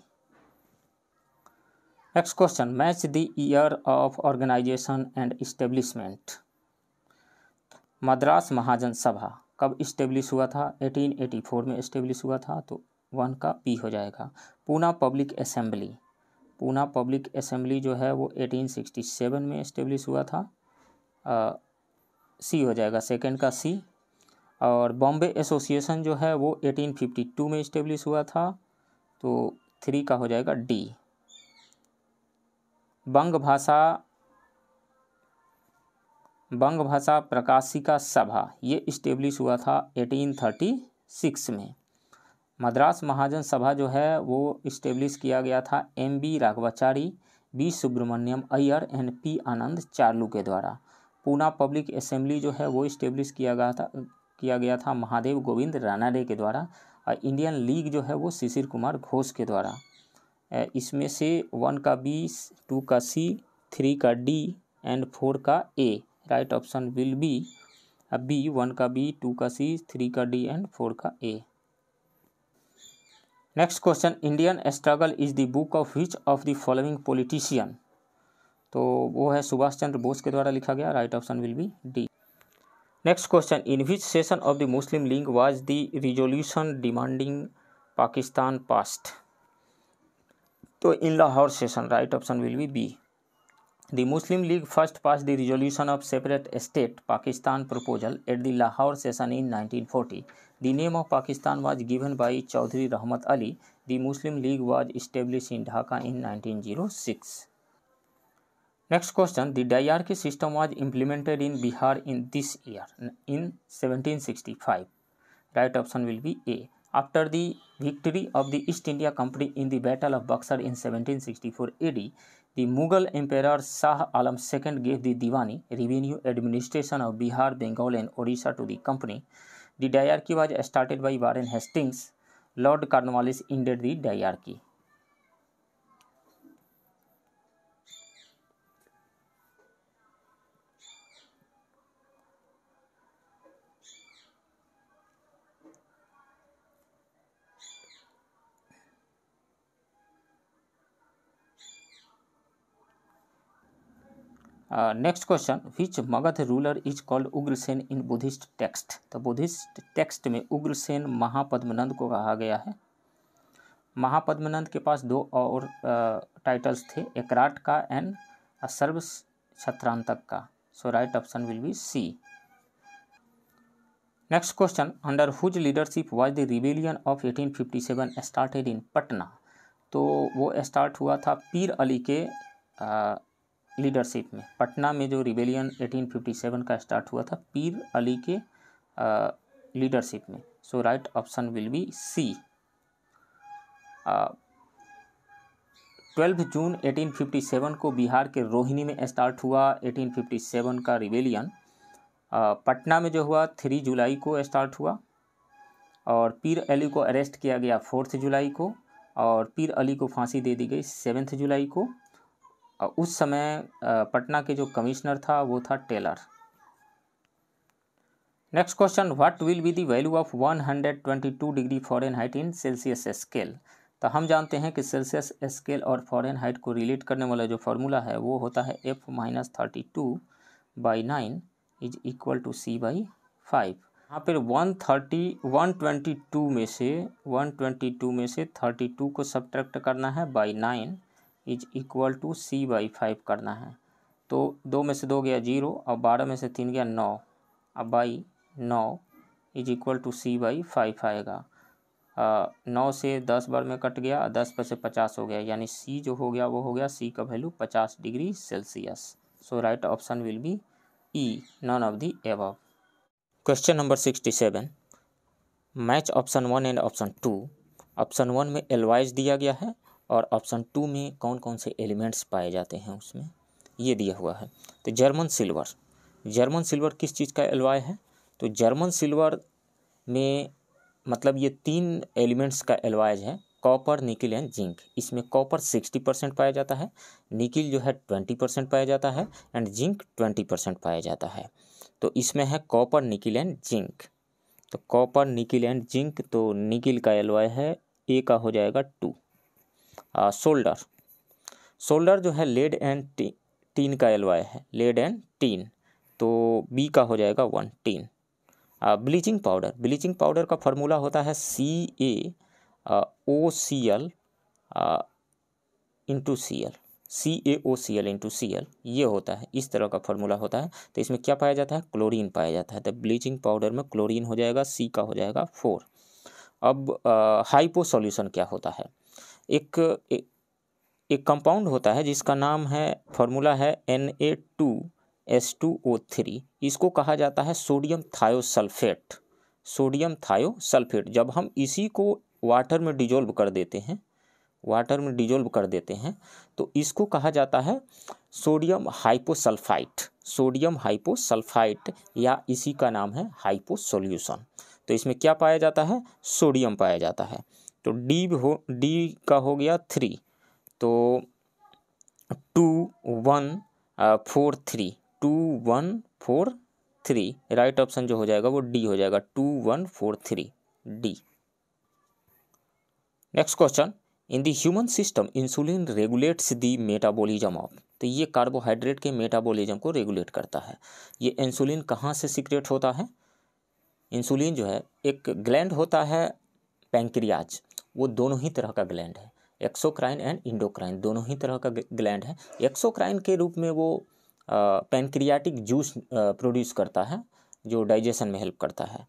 next question match the year of organisation and establishment Madras Mahajan Sabha कब establish हुआ था 1884 में establish हुआ था तो वन का पी हो जाएगा Poona public assembly Poona public assembly जो है वो 1867 में इस्टेब्लिश हुआ था सी हो जाएगा सेकंड का सी और बॉम्बे एसोसिएशन जो है वो 1852 में इस्टेब्लिश हुआ था तो थ्री का हो जाएगा डी बंग भाषा बंग भाषा प्रकाशिका सभा ये इस्टेब्लिश हुआ था 1836 में मद्रास महाजन सभा जो है वो इस्टेब्लिश किया गया था M B Raghavachari B Subramaniam Iyer and P Ananda Charlu के द्वारा पूना पब्लिक असेंबली जो है वो इस्टेब्लिश किया गया था किया गया था महादेव गोविंद रानाडे के द्वारा और इंडियन लीग जो है वो शिशिर कुमार घोष के द्वारा इसमें से वन का बी टू का सी थ्री का डी एंड फोर का A right option will be B one का बी टू का सी थ्री का डी एंड फोर का A next question Indian struggle is the book of which of the following politician तो वो है सुभाष चंद्र बोस के द्वारा लिखा गया right option will be D next question in which session of the Muslim League was the resolution demanding Pakistan passed तो in Lahore session right option will be B The Muslim League first passed the resolution of separate state Pakistan proposal at the Lahore session in 1940 The name of Pakistan was given by Chaudhry Rahmat Ali. The Muslim League was established in Dhaka in 1906. Next question The diarchy system was implemented in Bihar in this year in 1765. Right option will be A. After the victory of the East India Company in the Battle of Buxar in 1764 AD, the Mughal Emperor Shah Alam II gave the Diwani revenue administration of Bihar, Bengal, and Orissa to the company. The dyarchy was started by Warren Hastings Lord Cornwallis ended the dyarchy next question which Magadha ruler is called Ugrasen in Buddhist text तो Buddhist text में उग्रसेन महापद्मनंद को कहा गया है महापद्मनंद के पास दो और titles uh, थे एकराट का एंड सर्व छत्रांतक का so right option will be C next question under whose leadership was the rebellion of 1857 started in Patna तो वो स्टार्ट हुआ था पीर अली के uh, लीडरशिप में पटना में जो रिवेलियन 1857 का स्टार्ट हुआ था पीर अली के लीडरशिप में so right option will be C twelve June 1857 को बिहार के रोहिणी में स्टार्ट हुआ 1857 का रिवेलियन पटना में जो हुआ थ्री जुलाई को स्टार्ट हुआ और पीर अली को अरेस्ट किया गया फोर्थ जुलाई को और पीर अली को फांसी दे दी गई सेवन्थ जुलाई को उस समय पटना के जो कमिश्नर था वो था Tayler next question what will be the value of 122 degree Fahrenheit in Celsius scale तो हम जानते हैं कि सेल्सियस स्केल और फॉरेन हाइट को रिलेट करने वाला जो फार्मूला है वो होता है F minus thirty two by nine is equal to C by five यहाँ पर one thirty one twenty two में से वन ट्वेंटी टू में से थर्टी टू को सब्ट्रैक्ट करना है by nine is equal to C by five करना है तो दो में से दो गया जीरो और बारह में से तीन गया नौ अब बाई नौ is equal to C by five आएगा नौ से दस बार में कट गया दस पर से पचास हो गया यानी सी जो हो गया वो हो गया सी का वैल्यू पचास degree Celsius so right option will be E none of the above question number sixty seven match option one and option two option one में एलवाइज दिया गया है और ऑप्शन टू में कौन कौन से एलिमेंट्स पाए जाते हैं उसमें ये दिया हुआ है तो जर्मन सिल्वर जर्मन सिल्वर किस चीज़ का एलवाय है तो जर्मन सिल्वर में मतलब ये तीन एलिमेंट्स का एलवाइज है कॉपर निकिल एंड जिंक इसमें कॉपर सिक्सटी परसेंट पाया जाता है निकिल जो है ट्वेंटी परसेंट पाया जाता है एंड जिंक ट्वेंटी परसेंट पाया जाता है तो इसमें है कॉपर निकिल एंड जिंक तो कॉपर निकिल एंड जिंक तो निकिल का एलवाय है ए का हो जाएगा टू सोल्डर सोल्डर जो है लेड एंड टी, टीन का एलवाई है लेड एंड टीन तो बी का हो जाएगा one tin bleaching powder bleaching powder का फार्मूला होता है C A O C L into C L C A O C L into C L ये होता है इस तरह का फार्मूला होता है तो इसमें क्या पाया जाता है क्लोरीन पाया जाता है तो ब्लीचिंग पाउडर में क्लोरीन हो जाएगा सी का हो जाएगा फोर अब हाइपो सॉल्यूशन क्या होता है एक एक कंपाउंड होता है जिसका नाम है फॉर्मूला है N A two S two O three इसको कहा जाता है सोडियम थायोसल्फेट सोडियम थायोसल्फेट जब हम इसी को वाटर में डिजोल्व कर देते हैं वाटर में डिजोल्व कर देते हैं तो इसको कहा जाता है सोडियम हाइपोसल्फाइट सोडियम हाइपोसल्फाइट या इसी का नाम है हाइपोसोल्यूशन तो इसमें क्या पाया जाता है सोडियम पाया जाता है तो डी हो डी का हो गया थ्री तो two one four three two one four three right option जो हो जाएगा वो डी हो जाएगा two one four three D next question in the human system insulin regulates the metabolism of तो ये कार्बोहाइड्रेट के मेटाबॉलिज्म को रेगुलेट करता है ये इंसुलिन कहाँ से सीक्रेट होता है इंसुलिन जो है एक ग्लैंड होता है पैंक्रियाज वो दोनों ही तरह का ग्लैंड है एक्सोक्राइन एंड इंडोक्राइन दोनों ही तरह का ग्लैंड है एक्सोक्राइन के रूप में वो पेनक्रियाटिक जूस प्रोड्यूस करता है जो डाइजेशन में हेल्प करता है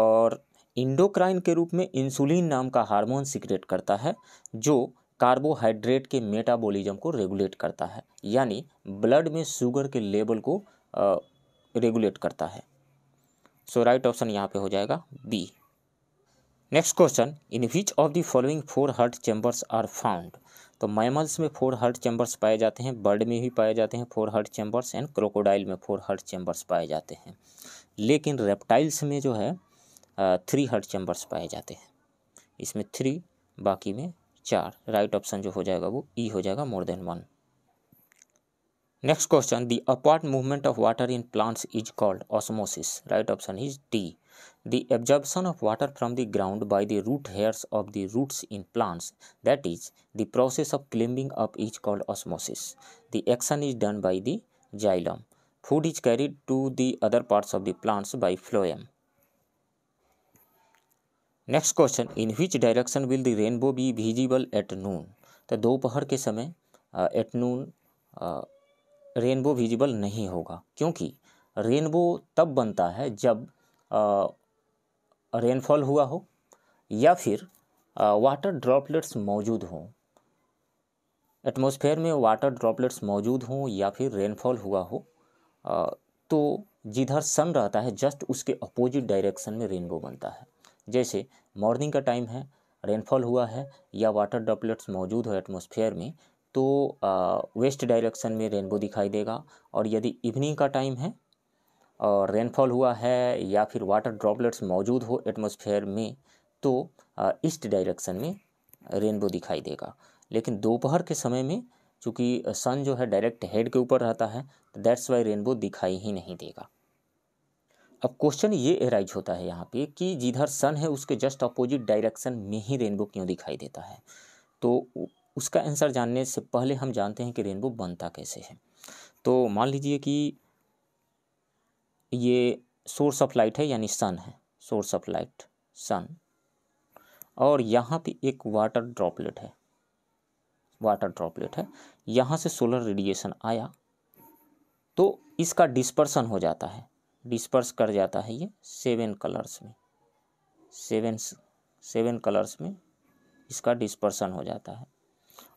और इंडोक्राइन के रूप में इंसुलिन नाम का हार्मोन सिक्रेट करता है जो कार्बोहाइड्रेट के मेटाबॉलिज्म को रेगुलेट करता है यानी ब्लड में शुगर के लेवल को रेगुलेट करता है सो राइट ऑप्शन यहाँ पे हो जाएगा B next question in which of the following four heart chambers are found तो मैमल्स में फोर हर्ट चैम्बर्स पाए जाते हैं बर्ड में भी पाए जाते हैं four heart chambers and crocodile में फोर हर्ट चैम्बर्स पाए जाते हैं लेकिन रेप्टाइल्स में जो है थ्री हर्ट चैम्बर्स पाए जाते हैं इसमें थ्री बाकी में चार राइट ऑप्शन जो हो जाएगा वो ई e हो जाएगा more than one next question the upward movement of water in plants is called osmosis right option is D the absorption of water from the ground by the root hairs of the roots in plants that is the process of climbing up is called osmosis the action is done by the xylem food is carried to the other parts of the plants by phloem next question in which direction will the rainbow be visible at noon तो दोपहर के समय at noon rainbow visible नहीं होगा क्योंकि rainbow तब बनता है जब रेनफॉल हुआ हो या फिर वाटर ड्रॉपलेट्स मौजूद हों एटमॉस्फेयर में वाटर ड्रॉपलेट्स मौजूद हों या फिर रेनफॉल हुआ हो तो जिधर सन रहता है जस्ट उसके अपोजिट डायरेक्शन में रेनबो बनता है जैसे मॉर्निंग का टाइम है रेनफॉल हुआ है या वाटर ड्रॉपलेट्स मौजूद हो एटमॉस्फेयर में तो वेस्ट डायरेक्शन में रेनबो दिखाई देगा और यदि इवनिंग का टाइम है और रेनफॉल हुआ है या फिर वाटर ड्रॉपलेट्स मौजूद हो एटमोसफेयर में तो ईस्ट डायरेक्शन में रेनबो दिखाई देगा लेकिन दोपहर के समय में चूँकि सन जो है डायरेक्ट हेड के ऊपर रहता है तो दैट्स वाई रेनबो दिखाई ही नहीं देगा अब क्वेश्चन ये एराइज होता है यहाँ पे कि जिधर सन है उसके जस्ट अपोजिट डायरेक्शन में ही रेनबो क्यों दिखाई देता है तो उसका आंसर जानने से पहले हम जानते हैं कि रेनबो बनता कैसे है तो मान लीजिए कि ये सोर्स ऑफ लाइट है यानी सन है सोर्स ऑफ लाइट सन और यहाँ पे एक वाटर ड्रॉपलेट है वाटर ड्रॉपलेट है यहाँ से सोलर रेडिएशन आया तो इसका डिस्पर्सन हो जाता है डिस्पर्स कर जाता है ये सेवन कलर्स में सेवन सेवन कलर्स में इसका डिस्पर्सन हो जाता है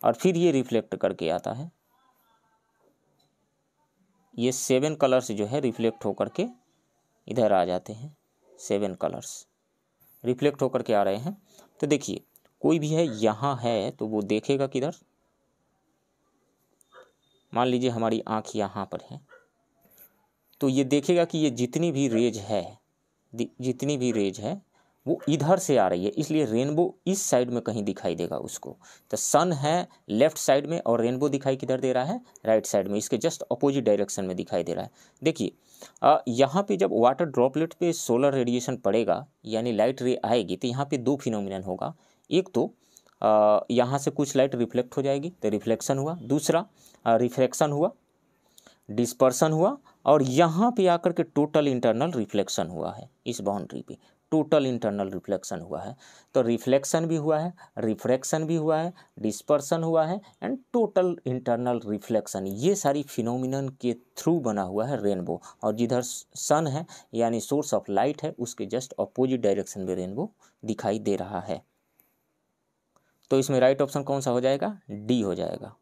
और फिर ये रिफ्लेक्ट करके आता है ये सेवन कलर्स जो है रिफ्लेक्ट होकर के इधर आ जाते हैं सेवन कलर्स रिफ्लेक्ट होकर के आ रहे हैं तो देखिए कोई भी है यहाँ है तो वो देखेगा किधर मान लीजिए हमारी आँख यहाँ पर है तो ये देखेगा कि ये जितनी भी रेज है जितनी भी रेज है वो इधर से आ रही है इसलिए रेनबो इस साइड में कहीं दिखाई देगा उसको तो सन है लेफ्ट साइड में और रेनबो दिखाई किधर दे रहा है राइट साइड में इसके जस्ट अपोजिट डायरेक्शन में दिखाई दे रहा है देखिए यहाँ पे जब वाटर ड्रॉपलेट पे सोलर रेडिएशन पड़ेगा यानी लाइट रे आएगी तो यहाँ पे दो फिनोमिनन होगा एक तो यहाँ से कुछ लाइट रिफ्लेक्ट हो जाएगी तो रिफ्लेक्शन हुआ दूसरा रिफ्लेक्शन हुआ डिस्पर्सन हुआ और यहाँ पे आकर के टोटल इंटरनल रिफ्लेक्शन हुआ है इस बाउंड्री पे टोटल इंटरनल रिफ्लेक्शन हुआ है तो रिफ्लेक्शन भी हुआ है रिफ्रैक्शन भी हुआ है डिस्पर्सन हुआ है एंड टोटल इंटरनल रिफ्लेक्शन ये सारी फिनोमिनन के थ्रू बना हुआ है रेनबो और जिधर सन है यानी सोर्स ऑफ लाइट है उसके जस्ट अपोजिट डायरेक्शन में रेनबो दिखाई दे रहा है तो इसमें राइट ऑप्शन कौन सा हो जाएगा डी हो जाएगा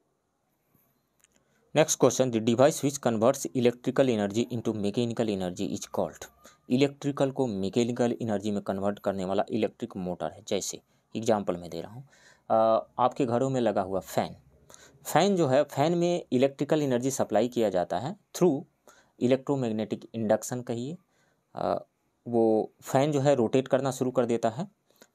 next question the device which converts electrical energy into mechanical energy is called electrical को मैकेनिकल एनर्जी में कन्वर्ट करने वाला इलेक्ट्रिक मोटर है जैसे एग्जाम्पल मैं दे रहा हूँ आपके घरों में लगा हुआ फ़ैन फ़ैन जो है फ़ैन में इलेक्ट्रिकल एनर्जी सप्लाई किया जाता है थ्रू इलेक्ट्रोमैग्नेटिक इंडक्शन कहिए वो फ़ैन जो है रोटेट करना शुरू कर देता है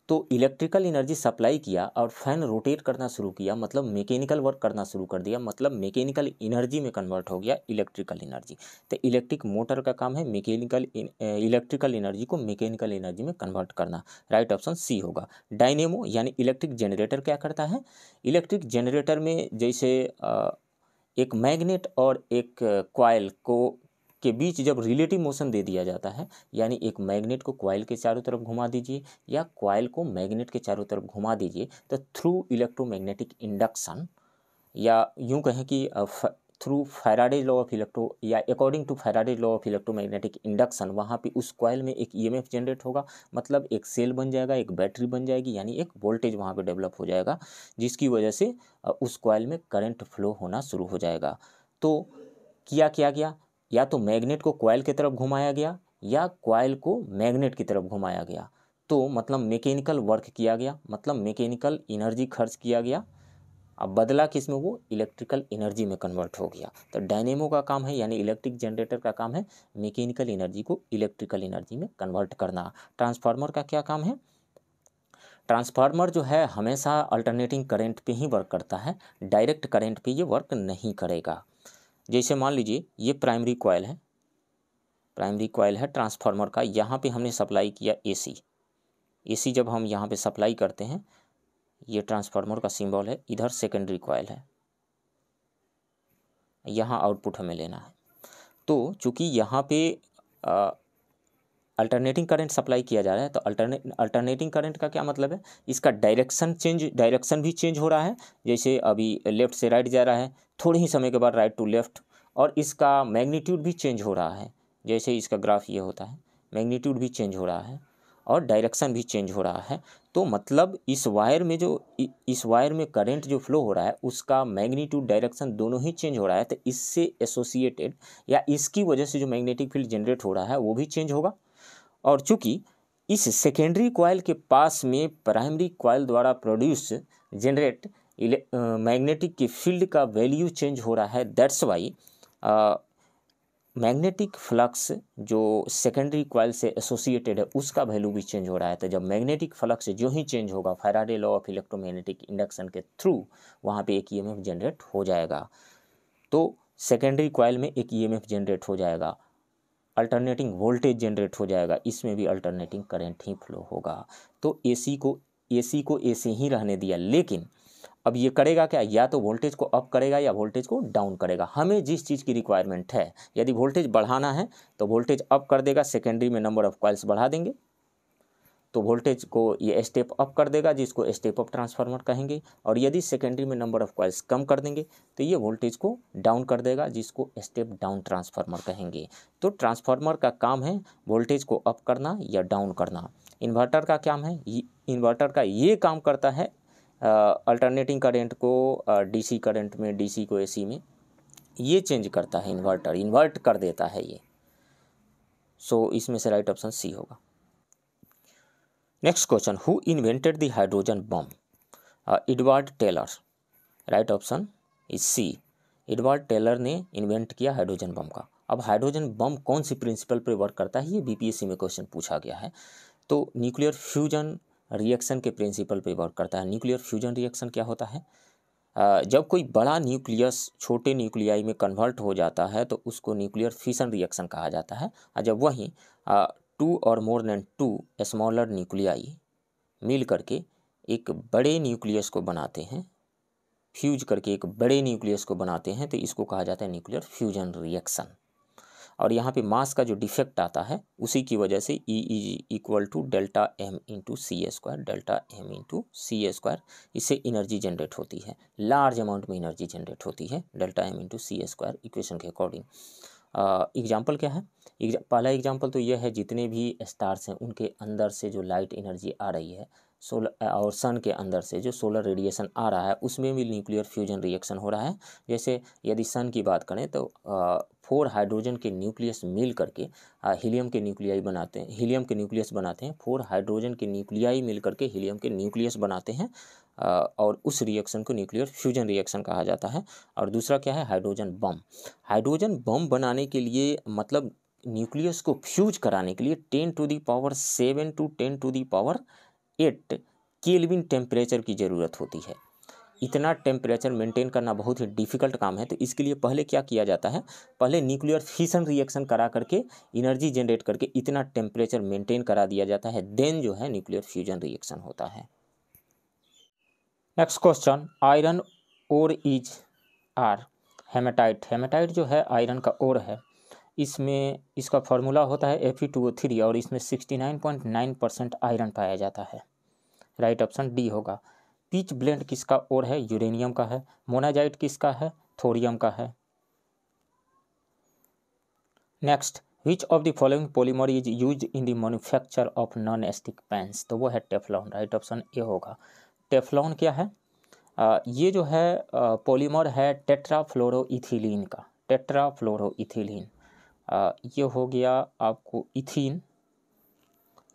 तो इलेक्ट्रिकल एनर्जी सप्लाई किया और फैन रोटेट करना शुरू किया मतलब मैकेनिकल वर्क करना शुरू कर दिया मतलब मैकेनिकल एनर्जी में कन्वर्ट हो गया इलेक्ट्रिकल एनर्जी तो इलेक्ट्रिक मोटर का काम है मैकेनिकल इलेक्ट्रिकल एनर्जी को मैकेनिकल एनर्जी में कन्वर्ट करना राइट ऑप्शन सी होगा डायनेमो यानी इलेक्ट्रिक जनरेटर क्या करता है इलेक्ट्रिक जनरेटर में जैसे एक मैग्नेट और एक क्वाइल को के बीच जब रिलेटिव मोशन दे दिया जाता है यानी एक मैग्नेट को क्वाइल के चारों तरफ घुमा दीजिए या क्वाइल को मैग्नेट के चारों तरफ घुमा दीजिए तो थ्रू इलेक्ट्रोमैग्नेटिक इंडक्शन या यूँ कहें कि through Faraday law of electro या according to Faraday law of electromagnetic induction वहाँ पे उस क्वाइल में एक ईएमएफ जनरेट होगा मतलब एक सेल बन जाएगा एक बैटरी बन जाएगी यानी एक वोल्टेज वहाँ पे डेवलप हो जाएगा जिसकी वजह से उस क्वाइल में करंट फ्लो होना शुरू हो जाएगा तो किया क्या गया या तो मैग्नेट को कॉयल की तरफ घुमाया गया या कॉयल को मैग्नेट की तरफ घुमाया गया तो मतलब मैकेनिकल वर्क किया गया मतलब मैकेनिकल एनर्जी खर्च किया गया अब बदला किस में वो इलेक्ट्रिकल एनर्जी में कन्वर्ट हो गया तो डायनेमो का काम है यानी इलेक्ट्रिक जनरेटर का काम है मैकेनिकल एनर्जी को इलेक्ट्रिकल एनर्जी में कन्वर्ट करना ट्रांसफार्मर का क्या काम है ट्रांसफार्मर जो है हमेशा अल्टरनेटिंग करंट पे ही वर्क करता है डायरेक्ट करंट पे ये वर्क नहीं करेगा जैसे मान लीजिए ये प्राइमरी कॉयल है प्राइमरी कॉयल है ट्रांसफार्मर का यहाँ पे हमने सप्लाई किया एसी एसी जब हम यहाँ पे सप्लाई करते हैं ये ट्रांसफार्मर का सिंबल है इधर सेकेंडरी कॉयल है यहाँ आउटपुट हमें लेना है तो चूँकि यहाँ पे आ, अल्टरनेटिंग करंट सप्लाई किया जा रहा है तो अल्टरनेट अल्टरनेटिंग करंट का क्या मतलब है इसका डायरेक्शन चेंज डायरेक्शन भी चेंज हो रहा है जैसे अभी लेफ्ट से राइट जा रहा है थोड़े ही समय के बाद राइट टू लेफ्ट और इसका मैग्नीट्यूड भी चेंज हो रहा है जैसे इसका ग्राफ ये होता है मैग्नीट्यूड भी चेंज हो रहा है और डायरेक्शन भी चेंज हो रहा है तो मतलब इस वायर में जो इस वायर में करंट जो फ्लो हो रहा है उसका मैग्नीट्यूड डायरेक्शन दोनों ही चेंज हो रहा है तो इससे एसोसिएटेड या इसकी वजह से जो मैग्नेटिक फील्ड जनरेट हो रहा है वो भी चेंज होगा और चूँकि इस सेकेंडरी कॉयल के पास में प्राइमरी कॉयल द्वारा प्रोड्यूस जनरेट मैग्नेटिक के फील्ड का वैल्यू चेंज हो रहा है दैट्स वाई मैग्नेटिक फ्लक्स जो सेकेंडरी कॉयल से एसोसिएटेड है उसका वैल्यू भी चेंज हो रहा है तो जब मैग्नेटिक फ्लक्स जो ही चेंज होगा Faraday law of electromagnetic induction के थ्रू वहाँ पे एक ईएमएफ जनरेट हो जाएगा तो सेकेंडरी कॉयल में एक ईएमएफ जनरेट हो जाएगा अल्टरनेटिंग वोल्टेज जनरेट हो जाएगा इसमें भी अल्टरनेटिंग करंट ही फ्लो होगा तो एसी को एसी को एसी ही रहने दिया लेकिन अब ये करेगा क्या या तो वोल्टेज को अप करेगा या वोल्टेज को डाउन करेगा हमें जिस चीज़ की रिक्वायरमेंट है यदि वोल्टेज बढ़ाना है तो वोल्टेज अप कर देगा सेकेंडरी में नंबर ऑफ कॉइल्स बढ़ा देंगे तो वोल्टेज को ये स्टेप अप कर देगा जिसको स्टेप अप ट्रांसफार्मर कहेंगे और यदि सेकेंडरी में नंबर ऑफ क्वाइल्स कम कर देंगे तो ये वोल्टेज को डाउन कर देगा जिसको स्टेप डाउन ट्रांसफार्मर कहेंगे तो ट्रांसफार्मर का काम है वोल्टेज को अप करना या डाउन करना इन्वर्टर का काम है इन्वर्टर का ये काम करता है अल्टरनेटिंग करेंट को सी करेंट में सी को सी में ये चेंज करता है इन्वर्टर इन्वर्ट कर देता है ये सो so, इसमें से राइट ऑप्शन सी होगा next question who invented the hydrogen bomb Edward Teller right option is C Edward Teller ने इन्वेंट किया हाइड्रोजन बम का अब हाइड्रोजन बम कौन सी प्रिंसिपल पर वर्क करता है ये बीपीएससी में क्वेश्चन पूछा गया है तो न्यूक्लियर फ्यूजन रिएक्शन के प्रिंसिपल पर वर्क करता है न्यूक्लियर फ्यूजन रिएक्शन क्या होता है uh, जब कोई बड़ा न्यूक्लियस छोटे न्यूक्लियाई में कन्वर्ट हो जाता है तो उसको न्यूक्लियर फ्यूजन रिएक्शन कहा जाता है और जब वहीं uh, two or more than two smaller nuclei मिल करके एक बड़े न्यूक्लियस को बनाते हैं फ्यूज करके एक बड़े न्यूक्लियस को बनाते हैं तो इसको कहा जाता है न्यूक्लियर फ्यूजन रिएक्शन और यहाँ पे मास का जो डिफेक्ट आता है उसी की वजह से E is equal to delta M into C square delta M into C square इससे एनर्जी जनरेट होती है लार्ज अमाउंट में एनर्जी जनरेट होती है delta M into C square equation के अकॉर्डिंग एग्जाम्पल क्या है एग्जा, पहला एग्जाम्पल तो यह है जितने भी स्टार्स हैं उनके अंदर से जो लाइट एनर्जी आ रही है सोलर और सन के अंदर से जो सोलर रेडिएशन आ रहा है उसमें भी न्यूक्लियर फ्यूजन रिएक्शन हो रहा है जैसे यदि सन की बात करें तो फोर हाइड्रोजन के न्यूक्लियस मिल करके हीलियम के न्यूक्लियाई बनाते हैं हीलियम के न्यूक्लियस बनाते हैं फोर हाइड्रोजन के न्यूक्लियाई मिल करके हीलियम के न्यूक्लियस बनाते हैं और उस रिएक्शन को न्यूक्लियर फ्यूजन रिएक्शन कहा जाता है और दूसरा क्या है हाइड्रोजन बम हाइड्रोजन बम बनाने के लिए मतलब न्यूक्लियस को फ्यूज कराने के लिए ten to the power seven to ten to the power eight kelvin temperature की ज़रूरत होती है इतना टेम्परेचर मेंटेन करना बहुत ही डिफ़िकल्ट काम है तो इसके लिए पहले क्या किया जाता है पहले न्यूक्लियर फीसन रिएक्शन करा करके एनर्जी जनरेट करके इतना टेम्परेचर मेंटेन करा दिया जाता है देन जो है न्यूक्लियर फ्यूजन रिएक्शन होता है next question iron ore is are hematite hematite जो है आयरन का ओर है इसमें इसका फॉर्मूला होता है एफ ई टू थ्री और इसमें sixty nine point nine percent iron पाया जाता है राइट ऑप्शन डी होगा पीच ब्लेंड किसका ओर है यूरेनियम का है मोनाजाइट किसका है थोरियम का है next which of the following polymer is use in the manufacture of non stick pans तो वो है टेफलॉन राइट ऑप्शन ए होगा टेफलॉन क्या है आ, ये जो है पॉलीमर है टेट्राफ्लोरोइथिलीन का टेट्राफ्लोरोइथिलीन ये हो गया आपको इथिन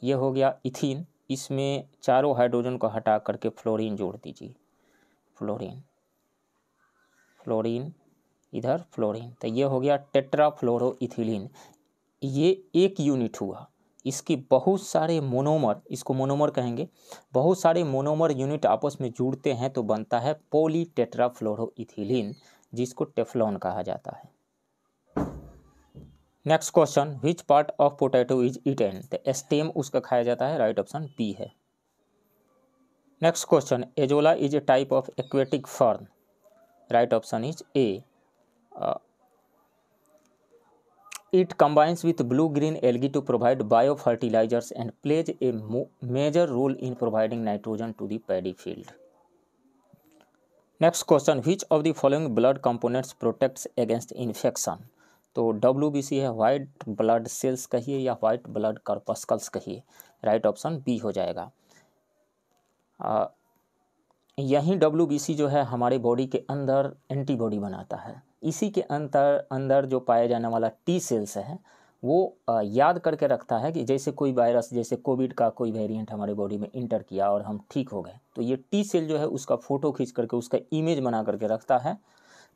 ये हो गया इथिन इसमें चारों हाइड्रोजन को हटा करके फ्लोरीन जोड़ दीजिए फ्लोरीन फ्लोरीन इधर फ्लोरीन तो ये हो गया इथिलीन ये एक यूनिट हुआ इसकी बहुत सारे मोनोमर इसको मोनोमर कहेंगे बहुत सारे मोनोमर यूनिट आपस में जुड़ते हैं तो बनता है पोली टेट्राफ्लोरोथिलीन जिसको टेफ्लॉन कहा जाता है next question which part of potato is eaten the stem उसका खाया जाता है राइट ऑप्शन बी है next question azolla is a type of aquatic fern right option is A It with blue green algae to provide bio fertilizers and plays a major role in providing nitrogen to the paddy field next question which of the following blood components protects against infection तो W B C है white blood cells कहिए या white blood कर्पस्कल्स कहिए right option B हो जाएगा यही W B C जो है हमारे बॉडी के अंदर एंटीबॉडी बनाता है इसी के अंतर अंदर जो पाया जाने वाला टी सेल्स है वो याद करके रखता है कि जैसे कोई वायरस जैसे कोविड का कोई वेरिएंट हमारे बॉडी में इंटर किया और हम ठीक हो गए तो ये टी सेल जो है उसका फ़ोटो खींच करके उसका इमेज बना करके रखता है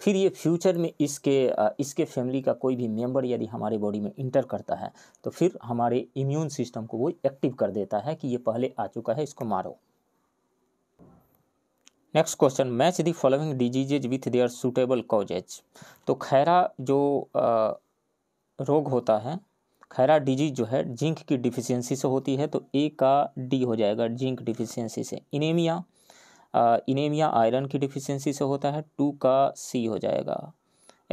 फिर ये फ्यूचर में इसके इसके फैमिली का कोई भी मेंबर यदि हमारे बॉडी में इंटर करता है तो फिर हमारे इम्यून सिस्टम को वो एक्टिव कर देता है कि ये पहले आ चुका है इसको मारो next question match the following diseases with their suitable causes तो खैरा जो आ, रोग होता है खैरा डिजीज जो है जिंक की डिफिशियंसी से होती है तो ए का डी हो जाएगा जिंक डिफिशियंसी से इनेमिया आ, इनेमिया आयरन की डिफिशियंसी से होता है टू का सी हो जाएगा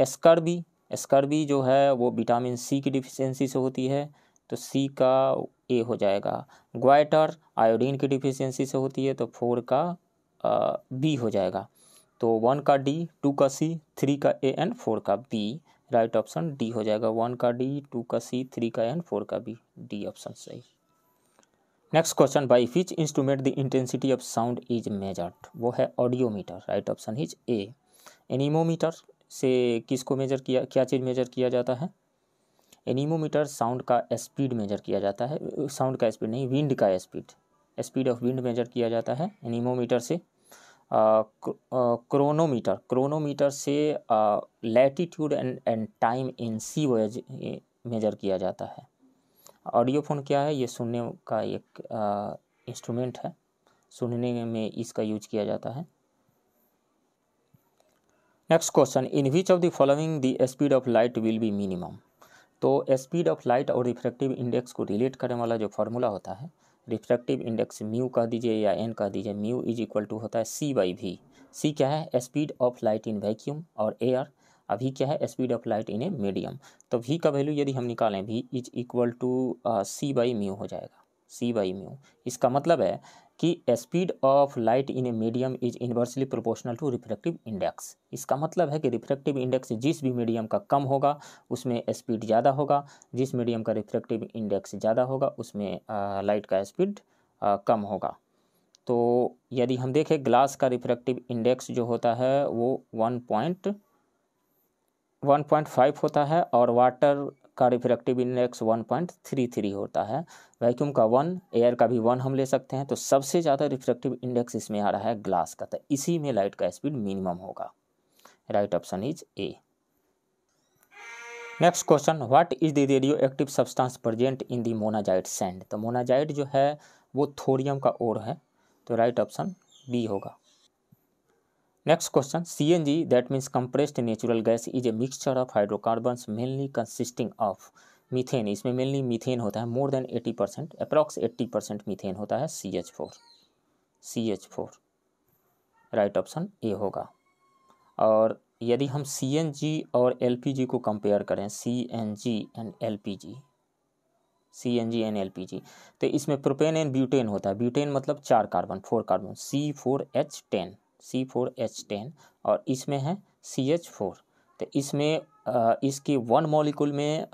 एस्कर्बी एस्कर्बी जो है वो विटामिन सी की डिफिशियंसी से होती है तो सी का ए हो जाएगा ग्वाइटर आयोडीन की डिफिशियंसी से होती है तो फोर का बी हो जाएगा तो वन का डी टू का सी थ्री का ए एंड फोर का बी राइट ऑप्शन डी हो जाएगा वन का डी टू का सी थ्री का एंड फोर का बी डी ऑप्शन सही next question by which instrument the intensity of sound is measured वो है audiometer right option is A anemometer से किसको मेजर किया क्या चीज़ मेजर किया जाता है एनीमोमीटर साउंड का स्पीड मेजर किया जाता है साउंड का स्पीड नहीं विंड का speed speed of wind measure किया जाता है एनीमोमीटर से क्रोनोमीटर क्रोनोमीटर से latitude and and time in sea ways measure किया जाता है ऑडियोफोन क्या है ये सुनने का एक इंस्ट्रूमेंट है सुनने में इसका यूज किया जाता है next question in which of the following the speed of light will be minimum तो स्पीड ऑफ लाइट और रिफ्रैक्टिव इंडेक्स को रिलेट करने वाला जो फार्मूला होता है रिफ्रैक्टिव इंडेक्स म्यू कह दीजिए या एन कह दीजिए म्यू इज इक्वल टू होता है सी बाई वी सी क्या है speed of light in vacuum और एयर अभी क्या है speed of light in a medium तो वी का वैल्यू यदि हम निकालें V is equal to C by mu हो जाएगा सी वाई म्यू इसका मतलब है कि speed of light in a medium is inversely proportional to refractive index इसका मतलब है कि रिफ्रैक्टिव इंडेक्स जिस भी मीडियम का कम होगा उसमें स्पीड ज़्यादा होगा जिस मीडियम का रिफ्रैक्टिव इंडेक्स ज़्यादा होगा उसमें लाइट का स्पीड कम होगा तो यदि हम देखें ग्लास का रिफ्रैक्टिव इंडेक्स जो होता है वो one point one point five होता है और वाटर का रिफ्रैक्टिव इंडेक्स 1.33 होता है वैक्यूम का वन एयर का भी वन हम ले सकते हैं तो सबसे ज़्यादा रिफ्रैक्टिव इंडेक्स इसमें आ रहा है ग्लास का तो इसी में लाइट का स्पीड मिनिमम होगा right option is A next question what is the radio active substance present in the monazite sand तो मोनाजाइट जो है वो थोरियम का ओर है तो राइट ऑप्शन बी होगा next question C N G that means compressed natural gas is a mixture of hydrocarbon mainly consisting of methane इसमें mainly methane होता है more than eighty percent approx eighty percent methane होता है C H four C H four right option A होगा और यदि हम सी N जी और एल पी जी को कंपेयर करें C N G and L P G C N G and L P G तो इसमें प्रोपेन एंड ब्यूटेन होता है ब्यूटेन मतलब चार carbon four carbon C four H ten C four H ten और इसमें है सी एच फोर तो इसमें इसके वन मॉलिक्यूल में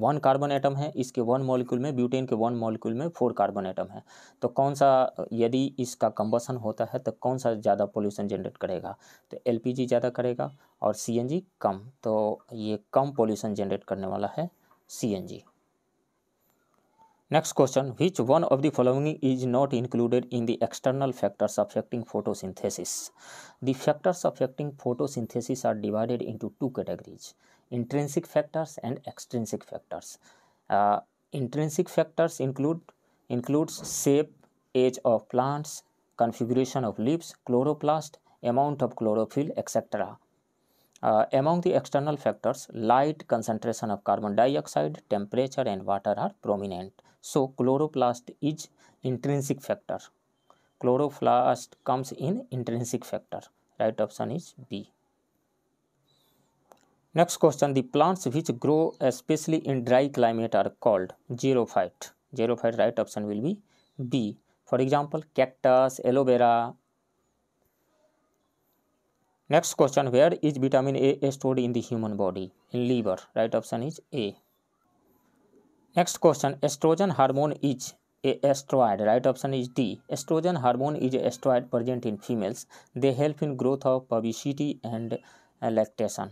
वन कार्बन एटम है इसके वन मॉलिक्यूल में ब्यूटेन के वन मॉलिक्यूल में फोर कार्बन एटम है तो कौन सा यदि इसका कंबसन होता है तो कौन सा ज़्यादा पोल्यूशन जनरेट करेगा तो एलपीजी ज़्यादा करेगा और सीएनजी कम तो ये कम पोल्यूशन जनरेट करने वाला है CNG Next question Which one of the following is not included in the external factors affecting photosynthesis? The factors affecting photosynthesis are divided into two categories intrinsic factors and extrinsic factors. Uh, intrinsic factors include includes shape, age of plants, configuration of leaves, chloroplast, amount of chlorophyll, etc. Uh, among the external factors, light, concentration of carbon dioxide, temperature and water are prominent. So, chloroplast is intrinsic factor. Chloroplast comes in intrinsic factor. Right option is B. Next question, the plants which grow especially in dry climate are called xerophyte. Xerophyte right option will be B. For example, cactus, aloe vera, next question where is vitamin A stored in the human body in liver right option is A next question estrogen hormone is a steroid right option is D estrogen hormone is steroid present in females they help in growth of puberty and lactation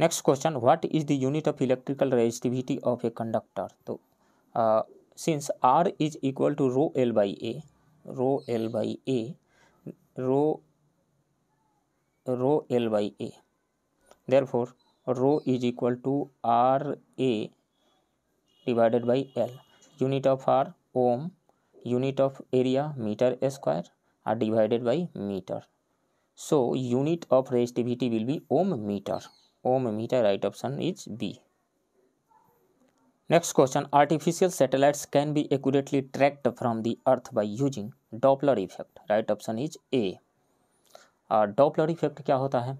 next question what is the unit of electrical resistivity of a conductor तो since R is equal to rho L by A row L by A rho rho L by A therefore rho is equal to R A divided by L unit of R ohm unit of area metre square R divided by metre so unit of resistivity will be ohm meter ohm meter right option is b next question artificial satellites can be accurately tracked from the earth by using doppler effect right option is a Doppler effect क्या होता है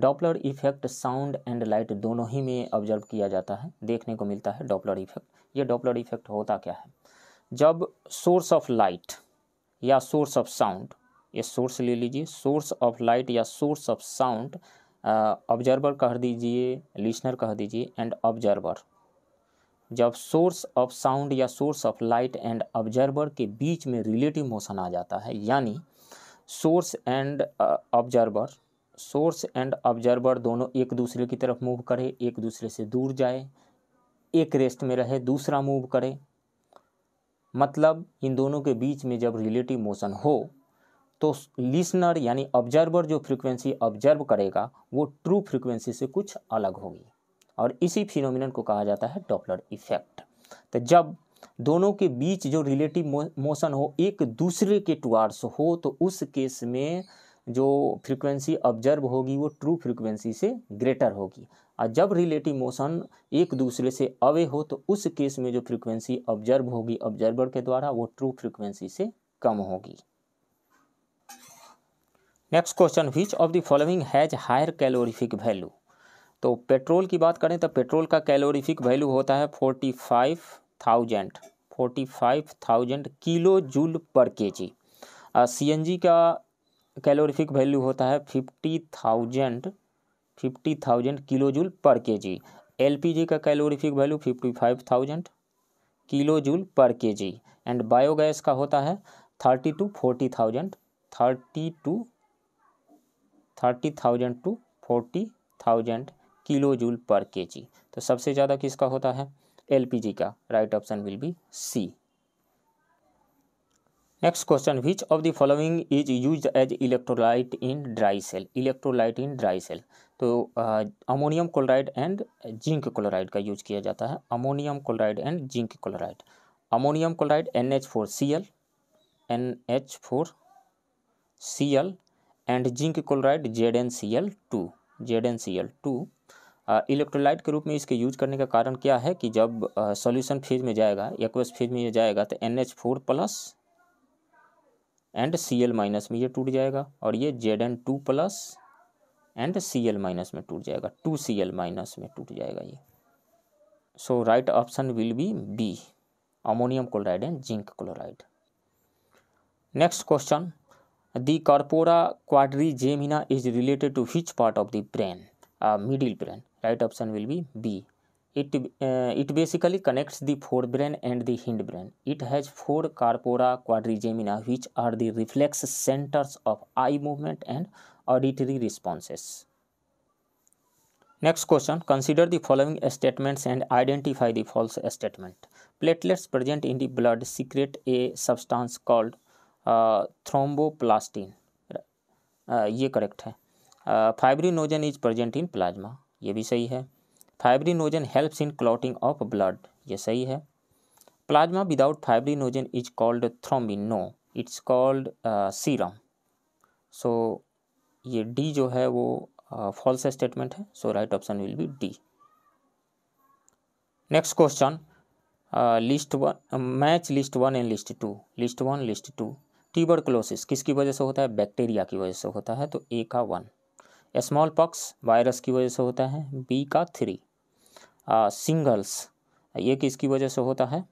Doppler effect sound and light दोनों ही में observe किया जाता है देखने को मिलता है डॉपलर इफेक्ट ये डॉपलर इफेक्ट होता क्या है जब सोर्स ऑफ लाइट या सोर्स ऑफ साउंड ये सोर्स ले लीजिए सोर्स ऑफ लाइट या सोर्स ऑफ साउंड ऑब्जर्वर कह दीजिए लिसनर कह दीजिए एंड ऑब्जर्वर जब सोर्स ऑफ साउंड या source of light and observer के बीच में रिलेटिव मोशन आ जाता है यानी source and observer source and observer दोनों एक दूसरे की तरफ मूव करें एक दूसरे से दूर जाए एक रेस्ट में रहे दूसरा मूव करे मतलब इन दोनों के बीच में जब रिलेटिव मोशन हो तो लिसनर यानी ऑब्जर्वर जो फ्रीक्वेंसी ऑब्जर्व करेगा वो ट्रू फ्रीक्वेंसी से कुछ अलग होगी और इसी फिनोमिनन को कहा जाता है डॉपलर इफेक्ट तो जब दोनों के बीच जो रिलेटिव मोशन हो एक दूसरे के टुवार्ड्स हो तो उस केस में जो फ्रीक्वेंसी ऑब्जर्व होगी वो ट्रू फ्रीक्वेंसी से ग्रेटर होगी और जब रिलेटिव मोशन एक दूसरे से अवे हो तो उस केस में जो फ्रीक्वेंसी ऑब्जर्व होगी ऑब्जर्वर के द्वारा वो ट्रू फ्रीक्वेंसी से कम होगी next question which of the following has higher calorific value तो पेट्रोल की बात करें तो पेट्रोल का कैलोरीफिक वैल्यू होता है forty five thousand forty five thousand kilo joule per K जी सी एन जी का कैलोरीफिक वैल्यू होता है fifty thousand fifty thousand kilo joule per K G L P G का calorific value fifty five thousand kilo joule per K G and biogas का होता है thirty to forty thousand thirty to thirty thousand to forty thousand kilo joule per K जी तो सबसे ज़्यादा किसका होता है एलपीजी का right option will be C next question which of the following is use as electrolyte in dry cell electrolyte in dry cell तो ammonium chloride and zinc chloride का use किया जाता है ammonium chloride and zinc chloride ammonium chloride N H four C L N H four C L and zinc chloride Z N C L two Z N C L two electrolyte के रूप में इसके use करने का कारण क्या है कि जब सॉल्यूशन फेज में जाएगा एक्वस फेज में जाएगा तो N H four plus and C L minus में ये टूट जाएगा और ये Z N two plus and C L minus में टूट जाएगा टू सी एल माइनस में टूट जाएगा ये so right option will be B ammonium chloride and zinc chloride next question the corpora quadrigemina is related to which part of the brain middle brain right option will be B it it basically connects the fore brain and the hind brain it has four corpora quadrigemina which are the reflex centres of eye movement and auditory responses next question consider the following statements and identify the false statement platelets present in the blood secrete a substance called thromboplastin ये correct है fibrinogen is present in plasma ये भी सही है fibrinogen helps in clotting of blood ये सही है plasma without fibrinogen is called thrombin no it's called serum so ये डी जो है वो फॉल्स uh, स्टेटमेंट है so right option will be D next question list one match list one and list to list one list two tuberculosis किसकी वजह से होता है बैक्टीरिया की वजह से होता है तो ए का वन स्मॉल पॉक्स वायरस की वजह से होता है बी का थ्री सिंगल्स ये किसकी वजह से होता है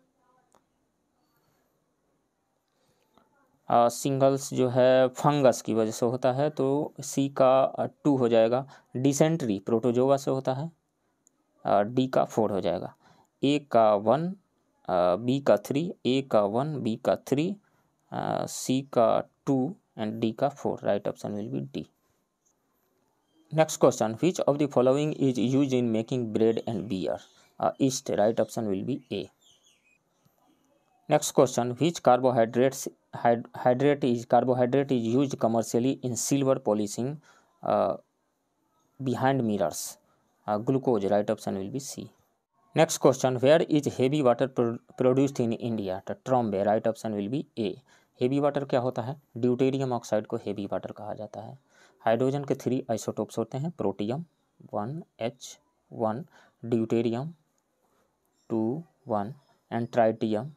सिंगल्स जो है फंगस की वजह से होता है तो सी का टू हो जाएगा डिसेंट्री प्रोटोजोवा से होता है डी का फोर हो जाएगा ए का वन बी का थ्री ए का वन बी का थ्री सी का टू एंड डी का four right option will be D next question which of the following is use in making bread and beer yeast right option will be A next question which carbohydrates hydrate is carbohydrate is use commercially in silver polishing behind mirrors glucose right option will be C next question where is heavy water produced in India Trombay right option will be A heavy water क्या होता है deuterium oxide को heavy water कहा जाता है hydrogen के three isotopes होते हैं protium one H one deuterium two one and tritium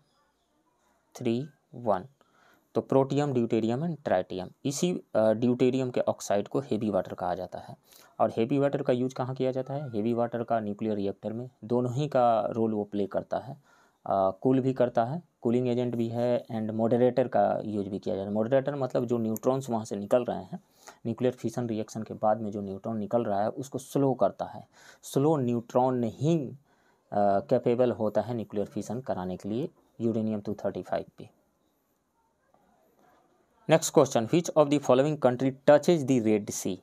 three one तो प्रोटियम ड्यूटेरियम एंड ट्राइटियम इसी ड्यूटेरियम के ऑक्साइड को हेवी वाटर कहा जाता है और हेवी वाटर का यूज कहाँ किया जाता है हेवी वाटर का न्यूक्लियर रिएक्टर में दोनों ही का रोल वो प्ले करता है कूल भी करता है कूलिंग एजेंट भी है एंड मॉडरेटर का यूज भी किया जा रहा है मॉडरेटर मतलब जो न्यूट्रॉन्स वहाँ से निकल रहे हैं न्यूक्लियर फिशन रिएक्शन के बाद में जो न्यूट्रॉन निकल रहा है उसको स्लो करता है स्लो न्यूट्रॉन ही कैपेबल होता है न्यूक्लियर फिशन कराने के लिए यूरेनियम टू थर्टी फाइव पे next question which of the following country touches the red sea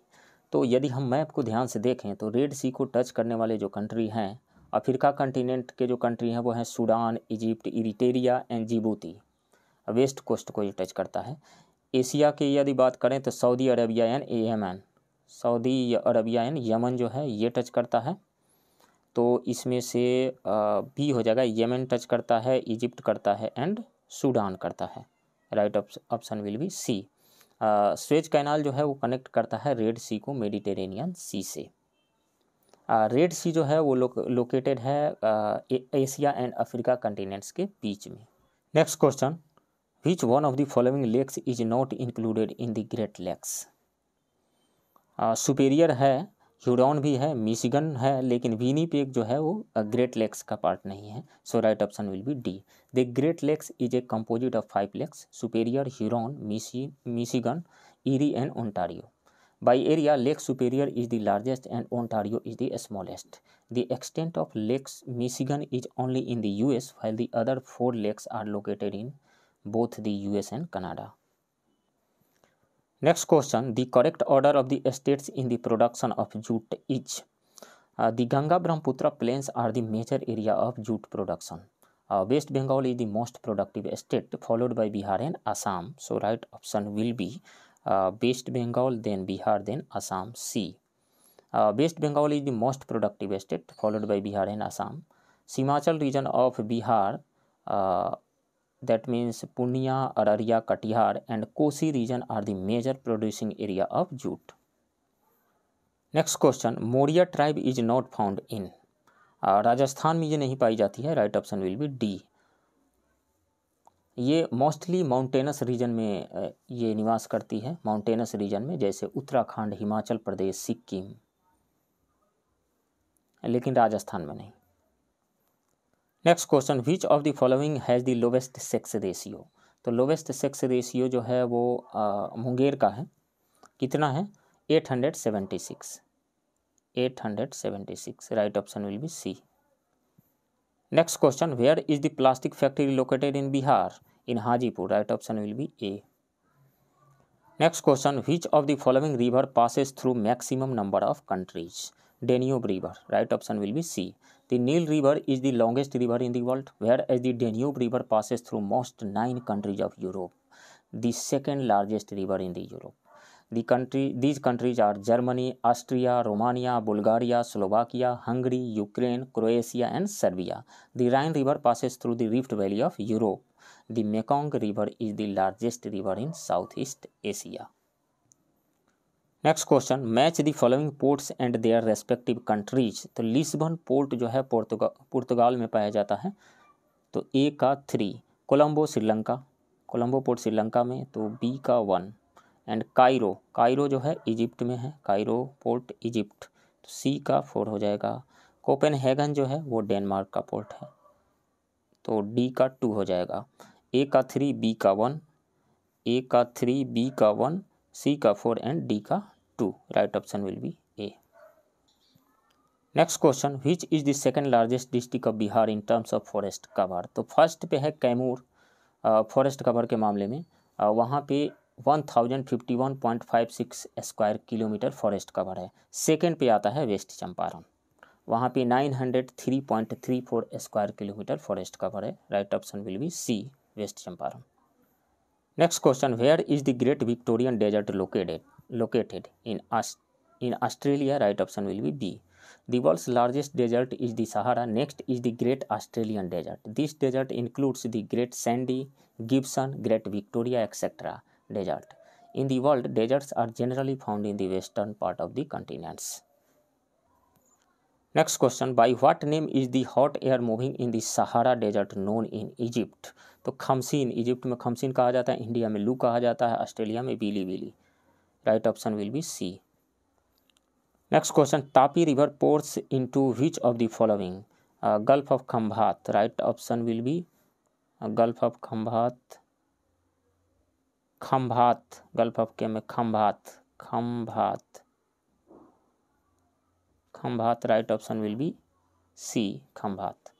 तो यदि हम मैप को ध्यान से देखें तो रेड सी को टच करने वाले जो कंट्री हैं अफ्रीका कंटिनेंट के जो कंट्री हैं वो हैं Sudan Egypt Eritrea and Djibouti west coast को ये टच करता है एशिया की यदि बात करें तो Saudi Arabia um and Saudi Arabia and Yemen जो है ये टच करता है तो इसमें से बी हो जाएगा यमन टच करता है इजिप्ट करता है एंड सूडान करता है right option will be C Suez canal जो है वो कनेक्ट करता है रेड सी को मेडिटेरेनियन सी से रेड सी जो है वो लो, लोकेटेड है एशिया एंड अफ्रीका कंटिनेंट्स के बीच में next question which one of the following lakes is not included in the great lakes Superior है ह्यूरोन भी है मिशिगन है लेकिन पेक जो है वो ग्रेट लेक्स का पार्ट नहीं है so right option will be D the great lakes is a composite of five lakes Superior Huron Michi Michigan Erie and Ontario By area, Lake Superior is the largest and Ontario is the smallest. The extent of Lake Michigan is only in the US, while the other four lakes are located in both the US and Canada. Next question The correct order of the states in the production of jute is uh, The Ganga Brahmaputra plains are the major area of jute production. Uh, West Bengal is the most productive state, followed by Bihar and Assam. So, right option will be West Bengal then Bihar then Assam C West Bengal is the most productive state followed by Bihar and Assam Seemanchal region of Bihar that means Purnia Araria Katihar and Kosi region are the major producing area of jute next question Moria tribe is not found in Rajasthan में ये नहीं पाई जाती है right option will be D ये mostly mountainous region में ये निवास करती है माउंटेनस रीजन में जैसे उत्तराखंड हिमाचल प्रदेश सिक्किम लेकिन राजस्थान में नहीं next question which of the following has the lowest sex ratio तो लोवेस्ट सेक्स रेशियो जो है वो आ, मुंगेर का है कितना है 876 876 right option will be C Next question, where is the plastic factory located in Bihar? In Hajipur, right option will be A. Next question, which of the following river passes through maximum number of countries? Danube River, right option will be C. The Nile River is the longest river in the world, whereas the Danube River passes through most nine countries of Europe, the second largest river in the Europe. The country these countries are Germany Austria Romania Bulgaria Slovakia Hungary Ukraine Croatia and Serbia the Rhine river passes through the rift valley of Europe the Mekong river is the largest river in south east Asia next question match the following ports and their respective countries तो Lisbon port जो है पुर्तगा पुर्तगाल में पाया जाता है तो A का three Colombo Sri Lanka Colombo port Sri Lanka में तो बी का वन एंड कायरो कायरो जो है इजिप्ट में है कायरो पोर्ट इजिप्ट तो सी का फोर हो जाएगा कोपेनहेगन जो है वो डेनमार्क का पोर्ट है तो डी का टू हो जाएगा ए का थ्री बी का वन ए का थ्री बी का वन सी का फोर एंड डी का two right option will be A next question which is the second largest district of Bihar in terms of forest cover तो first पे है Kaimur forest cover के मामले में वहाँ पे one thousand fifty one point five six square kilometre forest cover है second पे आता है वेस्ट चंपारण वहाँ पे nine hundred three point three four square kilometre forest cover है right option will be C west Champaran next question where is the Great Victorian Desert located located in in Australia right option will be B the world's largest desert is the Sahara next is the great Australian Desert this desert includes the Great Sandy Gibson Great Victoria etcetera desert. In the world, deserts are generally found in the western part of the continents. Next question By what name is the hot air moving in the Sahara desert known in Egypt? तो खमसीन Egypt में खमसीन कहा जाता है India में लू कहा जाता है ऑस्ट्रेलिया में बीली बीली right option will be C next question Tapi river pours into which of the following Gulf of Khambhat right option will be Gulf of Khambhat Khambhat Gulf of के में Khambhat Khambhat Khambhat right option will be C Khambhat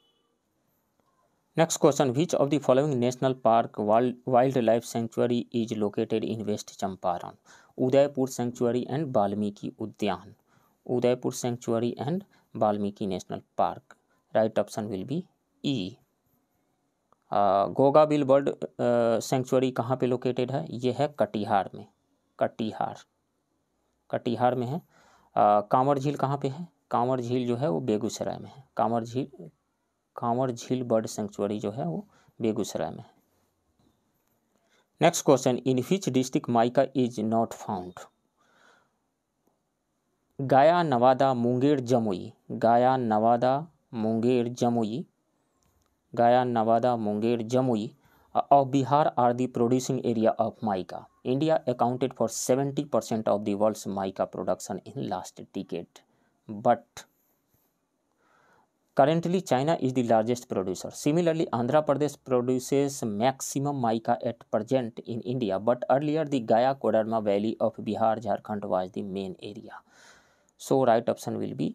next question which of the following national park wildlife sanctuary is located in west Champaran Udaipur sanctuary and Valmiki Udyan Udaipur sanctuary and Valmiki national park right option will be E Gogabil bird sanctuary कहाँ पे located है ये है कटिहार में कटिहार कटिहार में है कांवर झील कहाँ पे है कांवर झील जो है वो बेगूसराय में है कांवर झील कांवर झील बर्ड सेंचुरी जो है वो बेगूसराय में है next question in which district mica is not found Gaya Nawada Munger Jamui गया नवादा मुंगेर जमुई गया नवादा मुंगेर जमुई और Bihar are the producing area of mica India accounted for seventy percent of the world's mica production in last decade but currently China is the largest producer similarly Andhra Pradesh produces maximum mica at present in India but earlier the Gaya Koderma valley of Bihar Jharkhand was the main area so right option will be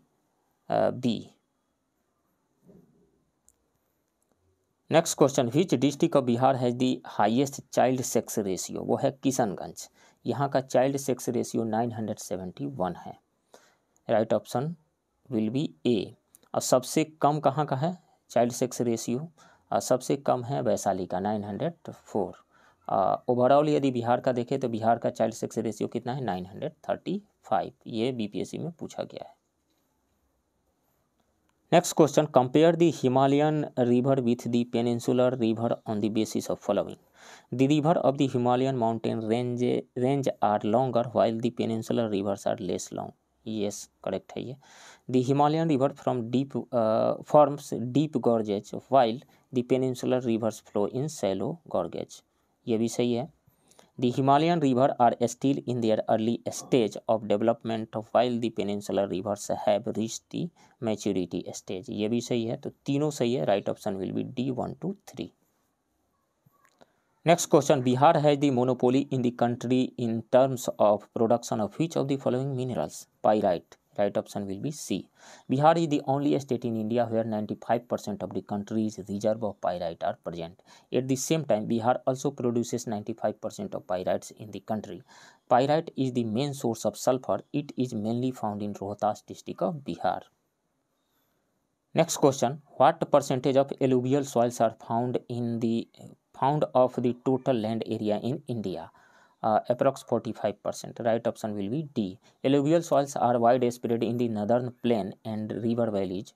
B next question which district of Bihar has the highest child sex ratio वो है किशनगंज यहाँ का child sex ratio 971 है right option will be A और सबसे कम कहाँ का है चाइल्ड सेक्स रेशियो और सबसे कम है वैशाली का 904 ओवरऑल यदि बिहार का देखें तो बिहार का चाइल्ड सेक्स रेशियो कितना है 935 ये बीपीएससी में पूछा गया है next question compare the Himalayan river with the peninsular river on the basis of following the river of the Himalayan mountain range range are longer while the peninsular rivers are less long yes correct है ये the Himalayan river from deep forms deep gorges while the peninsular rivers flow in shallow gorges ये भी सही है The Himalayan rivers are still in their early stage of development while the peninsular rivers have reached the maturity stage. ये भी सही है तो तीनों सही है right option will be D one two three next question Bihar has the monopoly in the country in terms of production of which of the following minerals pyrite Right option will be C. Bihar is the only state in India where 95% of the country's reserve of pyrite are present. At the same time, Bihar also produces 95% of pyrites in the country. Pyrite is the main source of sulfur. It is mainly found in Rohtas district of Bihar. Next question, what percentage of alluvial soils are found in the found of the total land area in India? uh, approx 45% right option will be d alluvial soils are widespread in the northern plain and river valleys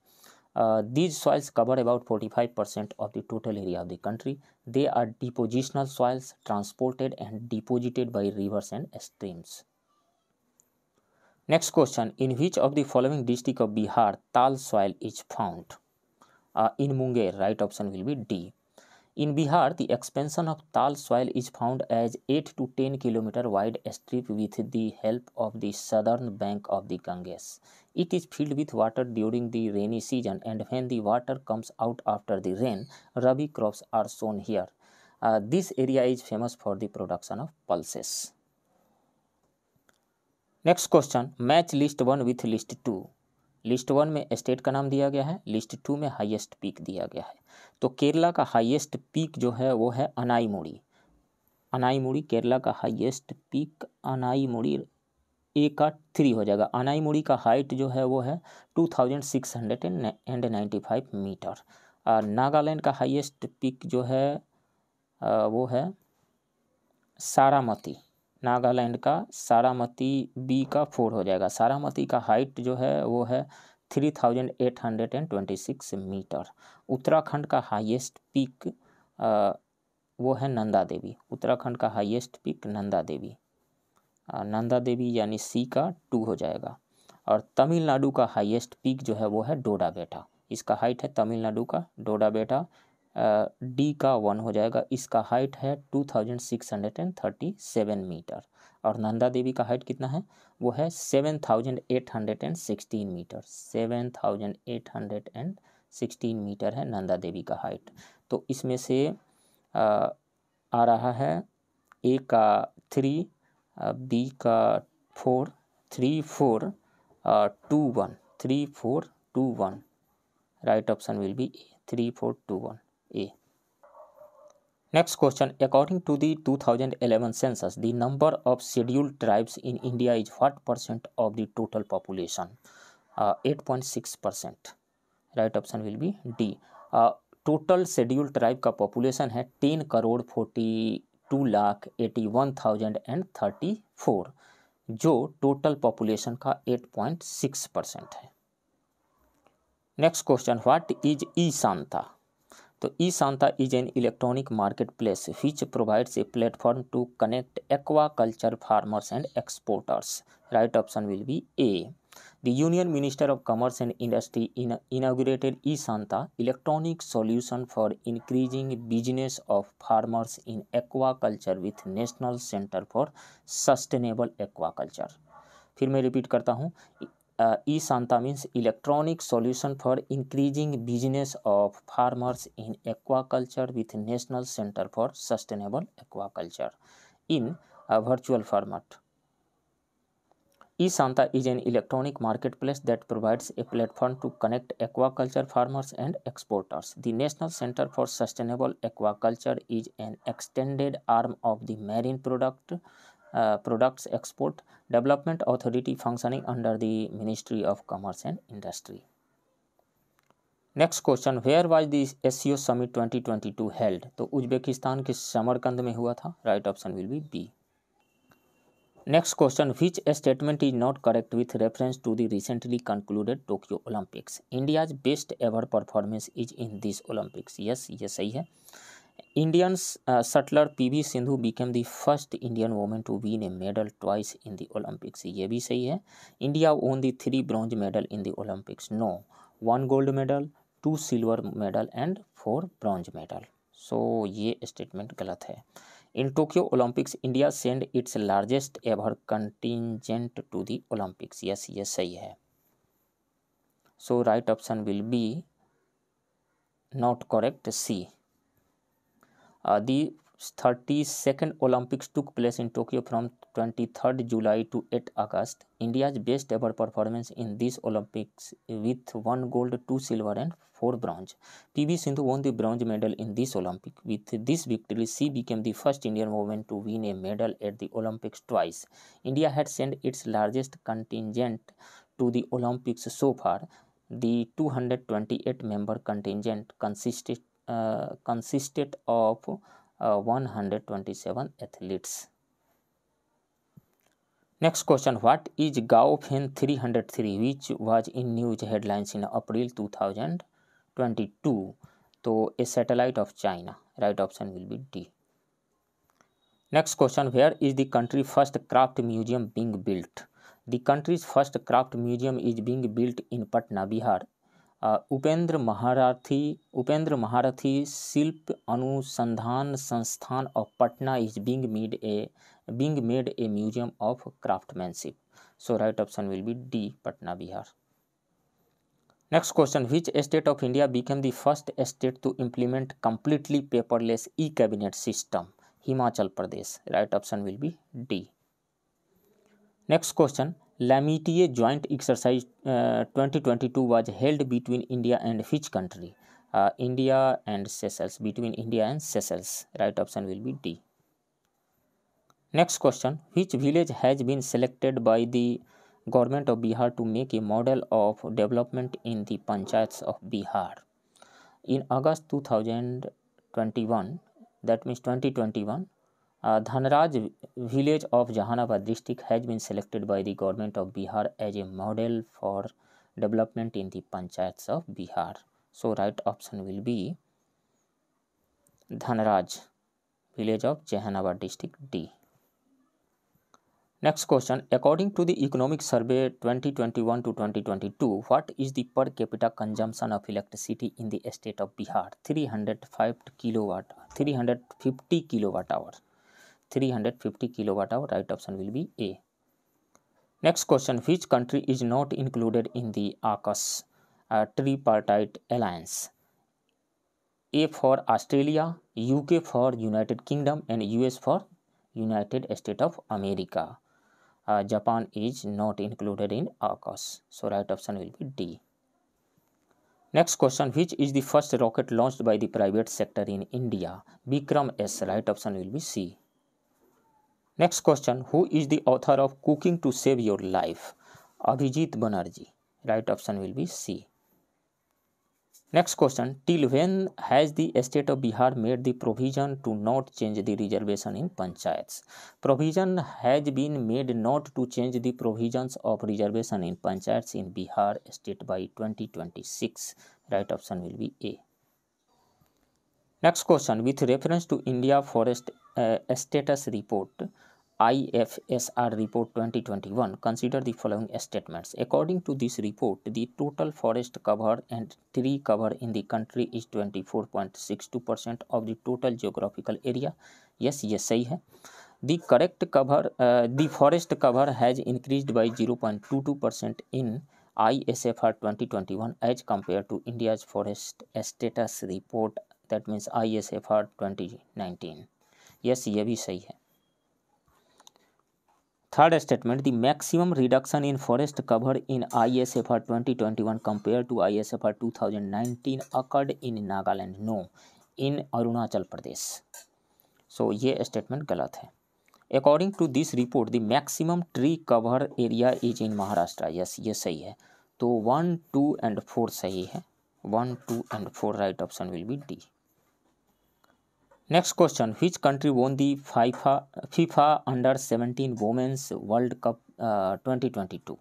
uh, these soils cover about 45% of the total area of the country. They are depositional soils transported and deposited by rivers and streams. Next question In which of the following district of Bihar tal soil is found? Uh, in Munger, right option will be D. In Bihar, the expansion of Tal soil is found as 8 to 10 km wide strip with the help of the southern bank of the Ganges. It is filled with water during the rainy season and when the water comes out after the rain, Rabi crops are sown here. Uh, this area is famous for the production of pulses. Next question, match list 1 with list 2. List one में state का नाम दिया गया है list two में highest peak दिया गया है तो केरला का हाईएस्ट पीक जो है वो है अनाईमुड़ी अनाईमुड़ी केरला का हाईएस्ट पीक अनाईमुड़ी ए का थ्री हो जाएगा अनाईमुड़ी का हाइट जो है वो है two thousand six hundred and ninety five metre और नागालैंड का हाईएस्ट पीक जो है वो है सारामती नागालैंड का सारामती बी का फोर हो जाएगा सारामती का हाइट जो है वो है three thousand eight hundred and twenty six metre Uttarakhand का हाईएस्ट पीक आ, वो है नंदा देवी उत्तराखंड का हाईएस्ट पीक नंदा देवी आ, नंदा देवी यानी सी का टू हो जाएगा और तमिलनाडु का हाईएस्ट पीक जो है वो है डोडा बेटा इसका हाइट है तमिलनाडु का डोडा बेटा डी का वन हो जाएगा इसका हाइट है two thousand six hundred and thirty seven metre और नंदा देवी का हाइट कितना है वो है seven thousand eight hundred and sixteen metre seven thousand eight hundred and sixteen metre है नंदा देवी का हाइट तो इसमें से आ, आ रहा है ए का थ्री बी का four three four two one three four two one right option will be A three four two one A next question according to the two thousand eleven census the number of scheduled tribes in India is what percent of the total population eight point right option will be D total schedule tribe का population है ten crore forty two lakh eighty one thousand and thirty four जो total population का eight point six percent है next question what is E Santa तो E Santa is an electronic marketplace which provides a platform to connect aquaculture farmers and exporters right option will be A the union minister of commerce and industry in inaugurated E Santa electronic solution for increasing business of farmers in aquaculture with national centre for sustainable aqua culture फिर मैं repeat करता हूँ e santa means electronic solution for increasing business of farmers in aquaculture with national center for sustainable aquaculture in a virtual format eSanta is an electronic marketplace that provides a platform to connect aquaculture farmers and exporters. The National Center for Sustainable Aquaculture is an extended arm of the Marine Product uh, products export development authority functioning under the ministry of commerce and industry next question where was the SCO summit 2022 held तो Uzbekistan के Samarkand में हुआ था right option will be B next question which statement is not correct with reference to the recently concluded Tokyo Olympics India's best ever performance is in this Olympics yes ये सही है Indian shuttler P V Sindhu became the first Indian women to win a medal twice in the Olympics ये भी सही है India won the three bronze medal in the Olympics no one gold medal two silver medal and four bronze medal so ये statement गलत है in Tokyo Olympics India sent its largest ever contingent to the Olympics yes ये सही है so right option will be not correct C Uh, the 32nd Olympics took place in Tokyo from 23rd July to 8 August. India's best ever performance in these Olympics with 1 gold, 2 silver and 4 bronze. PV Sindhu won the bronze medal in this Olympic. With this victory, she became the first Indian woman to win a medal at the Olympics twice. India had sent its largest contingent to the Olympics so far. The 228 member contingent consisted uh, consisted of uh, 127 athletes. Next question What is Gaofin 303, which was in news headlines in April 2022? So, a satellite of China. Right option will be D. Next question Where is the country's first craft museum being built? The country's first craft museum is being built in Patna, Bihar, Upendra Maharathi Upendra Maharathi Shilp Anusandhan Sansthan of Patna is being made a being made a museum of craftsmanship so right option will be D Patna Bihar next question which state of India became the first state to implement completely paperless E cabinet system Himachal Pradesh right option will be D next question Lamitia Joint Exercise uh, 2022 was held between India and which country? Uh, India and Seychelles, between India and Seychelles. Right option will be D. Next question Which village has been selected by the government of Bihar to make a model of development in the panchayats of Bihar? In August 2021, that means 2021, Dhanraj village of Jehanabad district has been selected by the government of Bihar as a model for development in the panchayat of Bihar so right option will be Dhanraj village of Jehanabad district D next question according to the economic survey 2021 twenty one to twenty twenty two what is the per capita consumption of electricity in the state of Bihar three hundred five kilo what three hundred fifty kilowatt hours 350 kilowatt hour right option will be a next question which country is not included in the AUKUS uh, tripartite alliance a for australia uk for united kingdom and us for united states of america uh, japan is not included in AUKUS so right option will be d Next question, which is the first rocket launched by the private sector in India? Vikram, S, right option will be C. Next question Who is the author of Cooking to Save Your Life? Abhijit Banerjee. Right option will be C. Next question Till when has the state of Bihar made the provision to not change the reservation in panchayats? Provision has been made not to change the provisions of reservation in panchayats in Bihar state by 2026. Right option will be A. Next question With reference to India Forest uh, status report IFSR report 2021 consider the following statements according to this report the total forest cover and tree cover in the country is 24.62% of the total geographical area yes yes sahi hai the correct cover uh, the forest cover has increased by 0.22% in ISFR 2021 as compared to India's forest status report that means ISFR 2019 yes ये भी सही है third statement the maximum reduction in forest cover in I S F R twenty twenty one compare to I S F R two thousand nineteen occurred in Nagaland no in Arunachal Pradesh so ये statement गलत है according to this report the maximum tree cover area is in Maharashtra yes ये सही है तो one two and four सही है one two and four right option will be D next question which country won the FIFA FIFA under seventeen women's World Cup twenty twenty two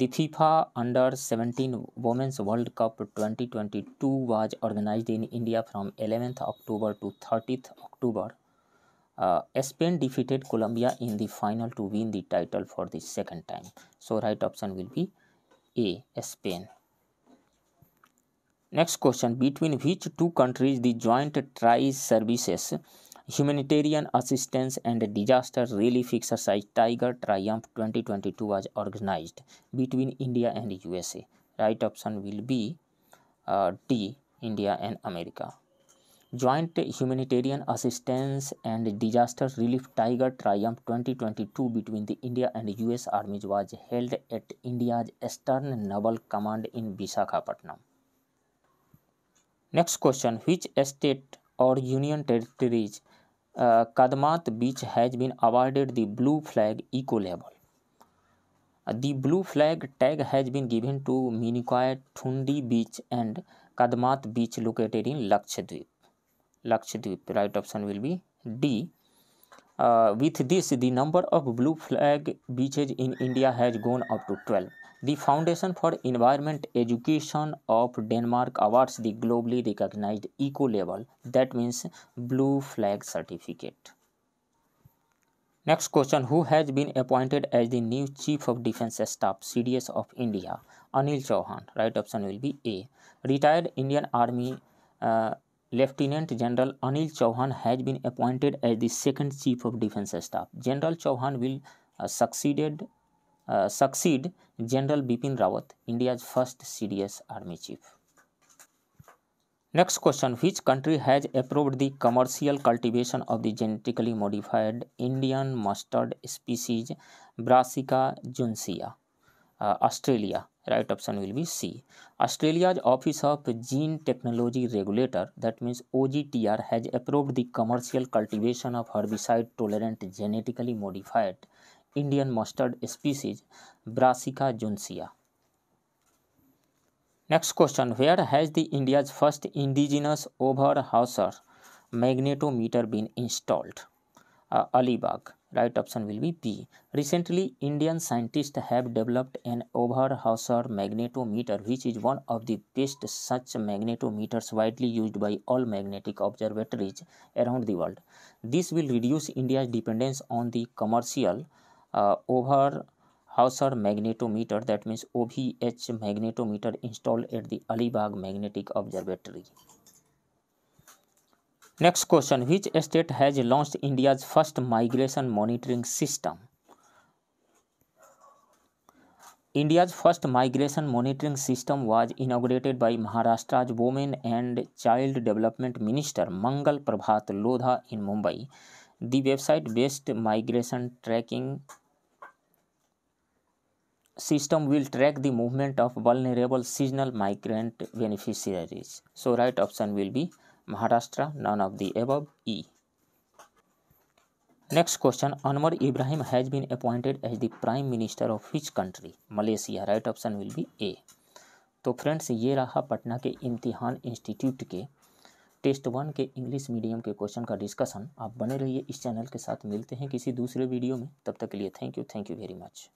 the FIFA under seventeen women's World Cup twenty twenty two was organise in India from eleventh October to thirtieth October Spain defeated Colombia in the final to win the title for the second time so right option will be A Spain Next question Between which two countries the joint tries services, humanitarian assistance and disaster relief exercise Tiger Triumph 2022 was organized between India and USA? Right option will be uh, D. India and America. Joint Humanitarian Assistance and Disaster Relief Tiger Triumph 2022 between the India and US armies was held at India's Eastern Naval Command in Visakhapatnam. Next question Which state or union territories uh, Beach has been awarded the blue flag eco label? Uh, the blue flag tag has been given to Minicoy Thundi Beach and Kadamat Beach located in Lakshadweep. Lakshadweep, right option will be D. Uh, with this, the number of blue flag beaches in India has gone up to 12. The Foundation for Environment Education of Denmark awards the globally recognized eco label that means blue flag certificate. Next question Who has been appointed as the new Chief of Defense Staff CDS of India? Anil Chauhan. Right option will be A. Retired Indian Army uh, Lieutenant General Anil Chauhan has been appointed as the second Chief of Defense Staff. General Chauhan will uh, succeeded succeed General Bipin Rawat India's first C D S army chief next question which country has approved the commercial cultivation of the genetically modified Indian mustard species Brassica juncea Australia right option will be C Australia's office of gene technology regulator that means O G T R has approved the commercial cultivation of herbicide tolerant genetically modified Indian mustard species Brassica juncea next question where has the India's first indigenous Overhauser magnetometer been installed Alibag right option will be P recently Indian scientist have developed an Overhauser magnetometer which is one of the best such magnetometers widely use by all magnetic observatories around the world this will reduce India's dependence on the commercial Overhauser magnetometer that means O V H magnetometer install at the Alibag magnetic observatory next question which state has launch India's first migration monitoring system India's first migration monitoring system was inaugurated by Maharashtra women and child development minister Mangal Prabhat Lodha in Mumbai The website based migration tracking system will track the movement of vulnerable seasonal migrant beneficiaries. So right option will be Maharashtra, none of the above, E. Next question, Anwar Ibrahim has been appointed as the Prime Minister of which country? Malaysia, right option will be A. तो friends ये रहा पटना के इम्तिहान institute के test one के English medium के question का discussion आप बने रहिए इस चैनल के साथ मिलते हैं किसी दूसरे वीडियो में तब तक के लिए thank you thank you very much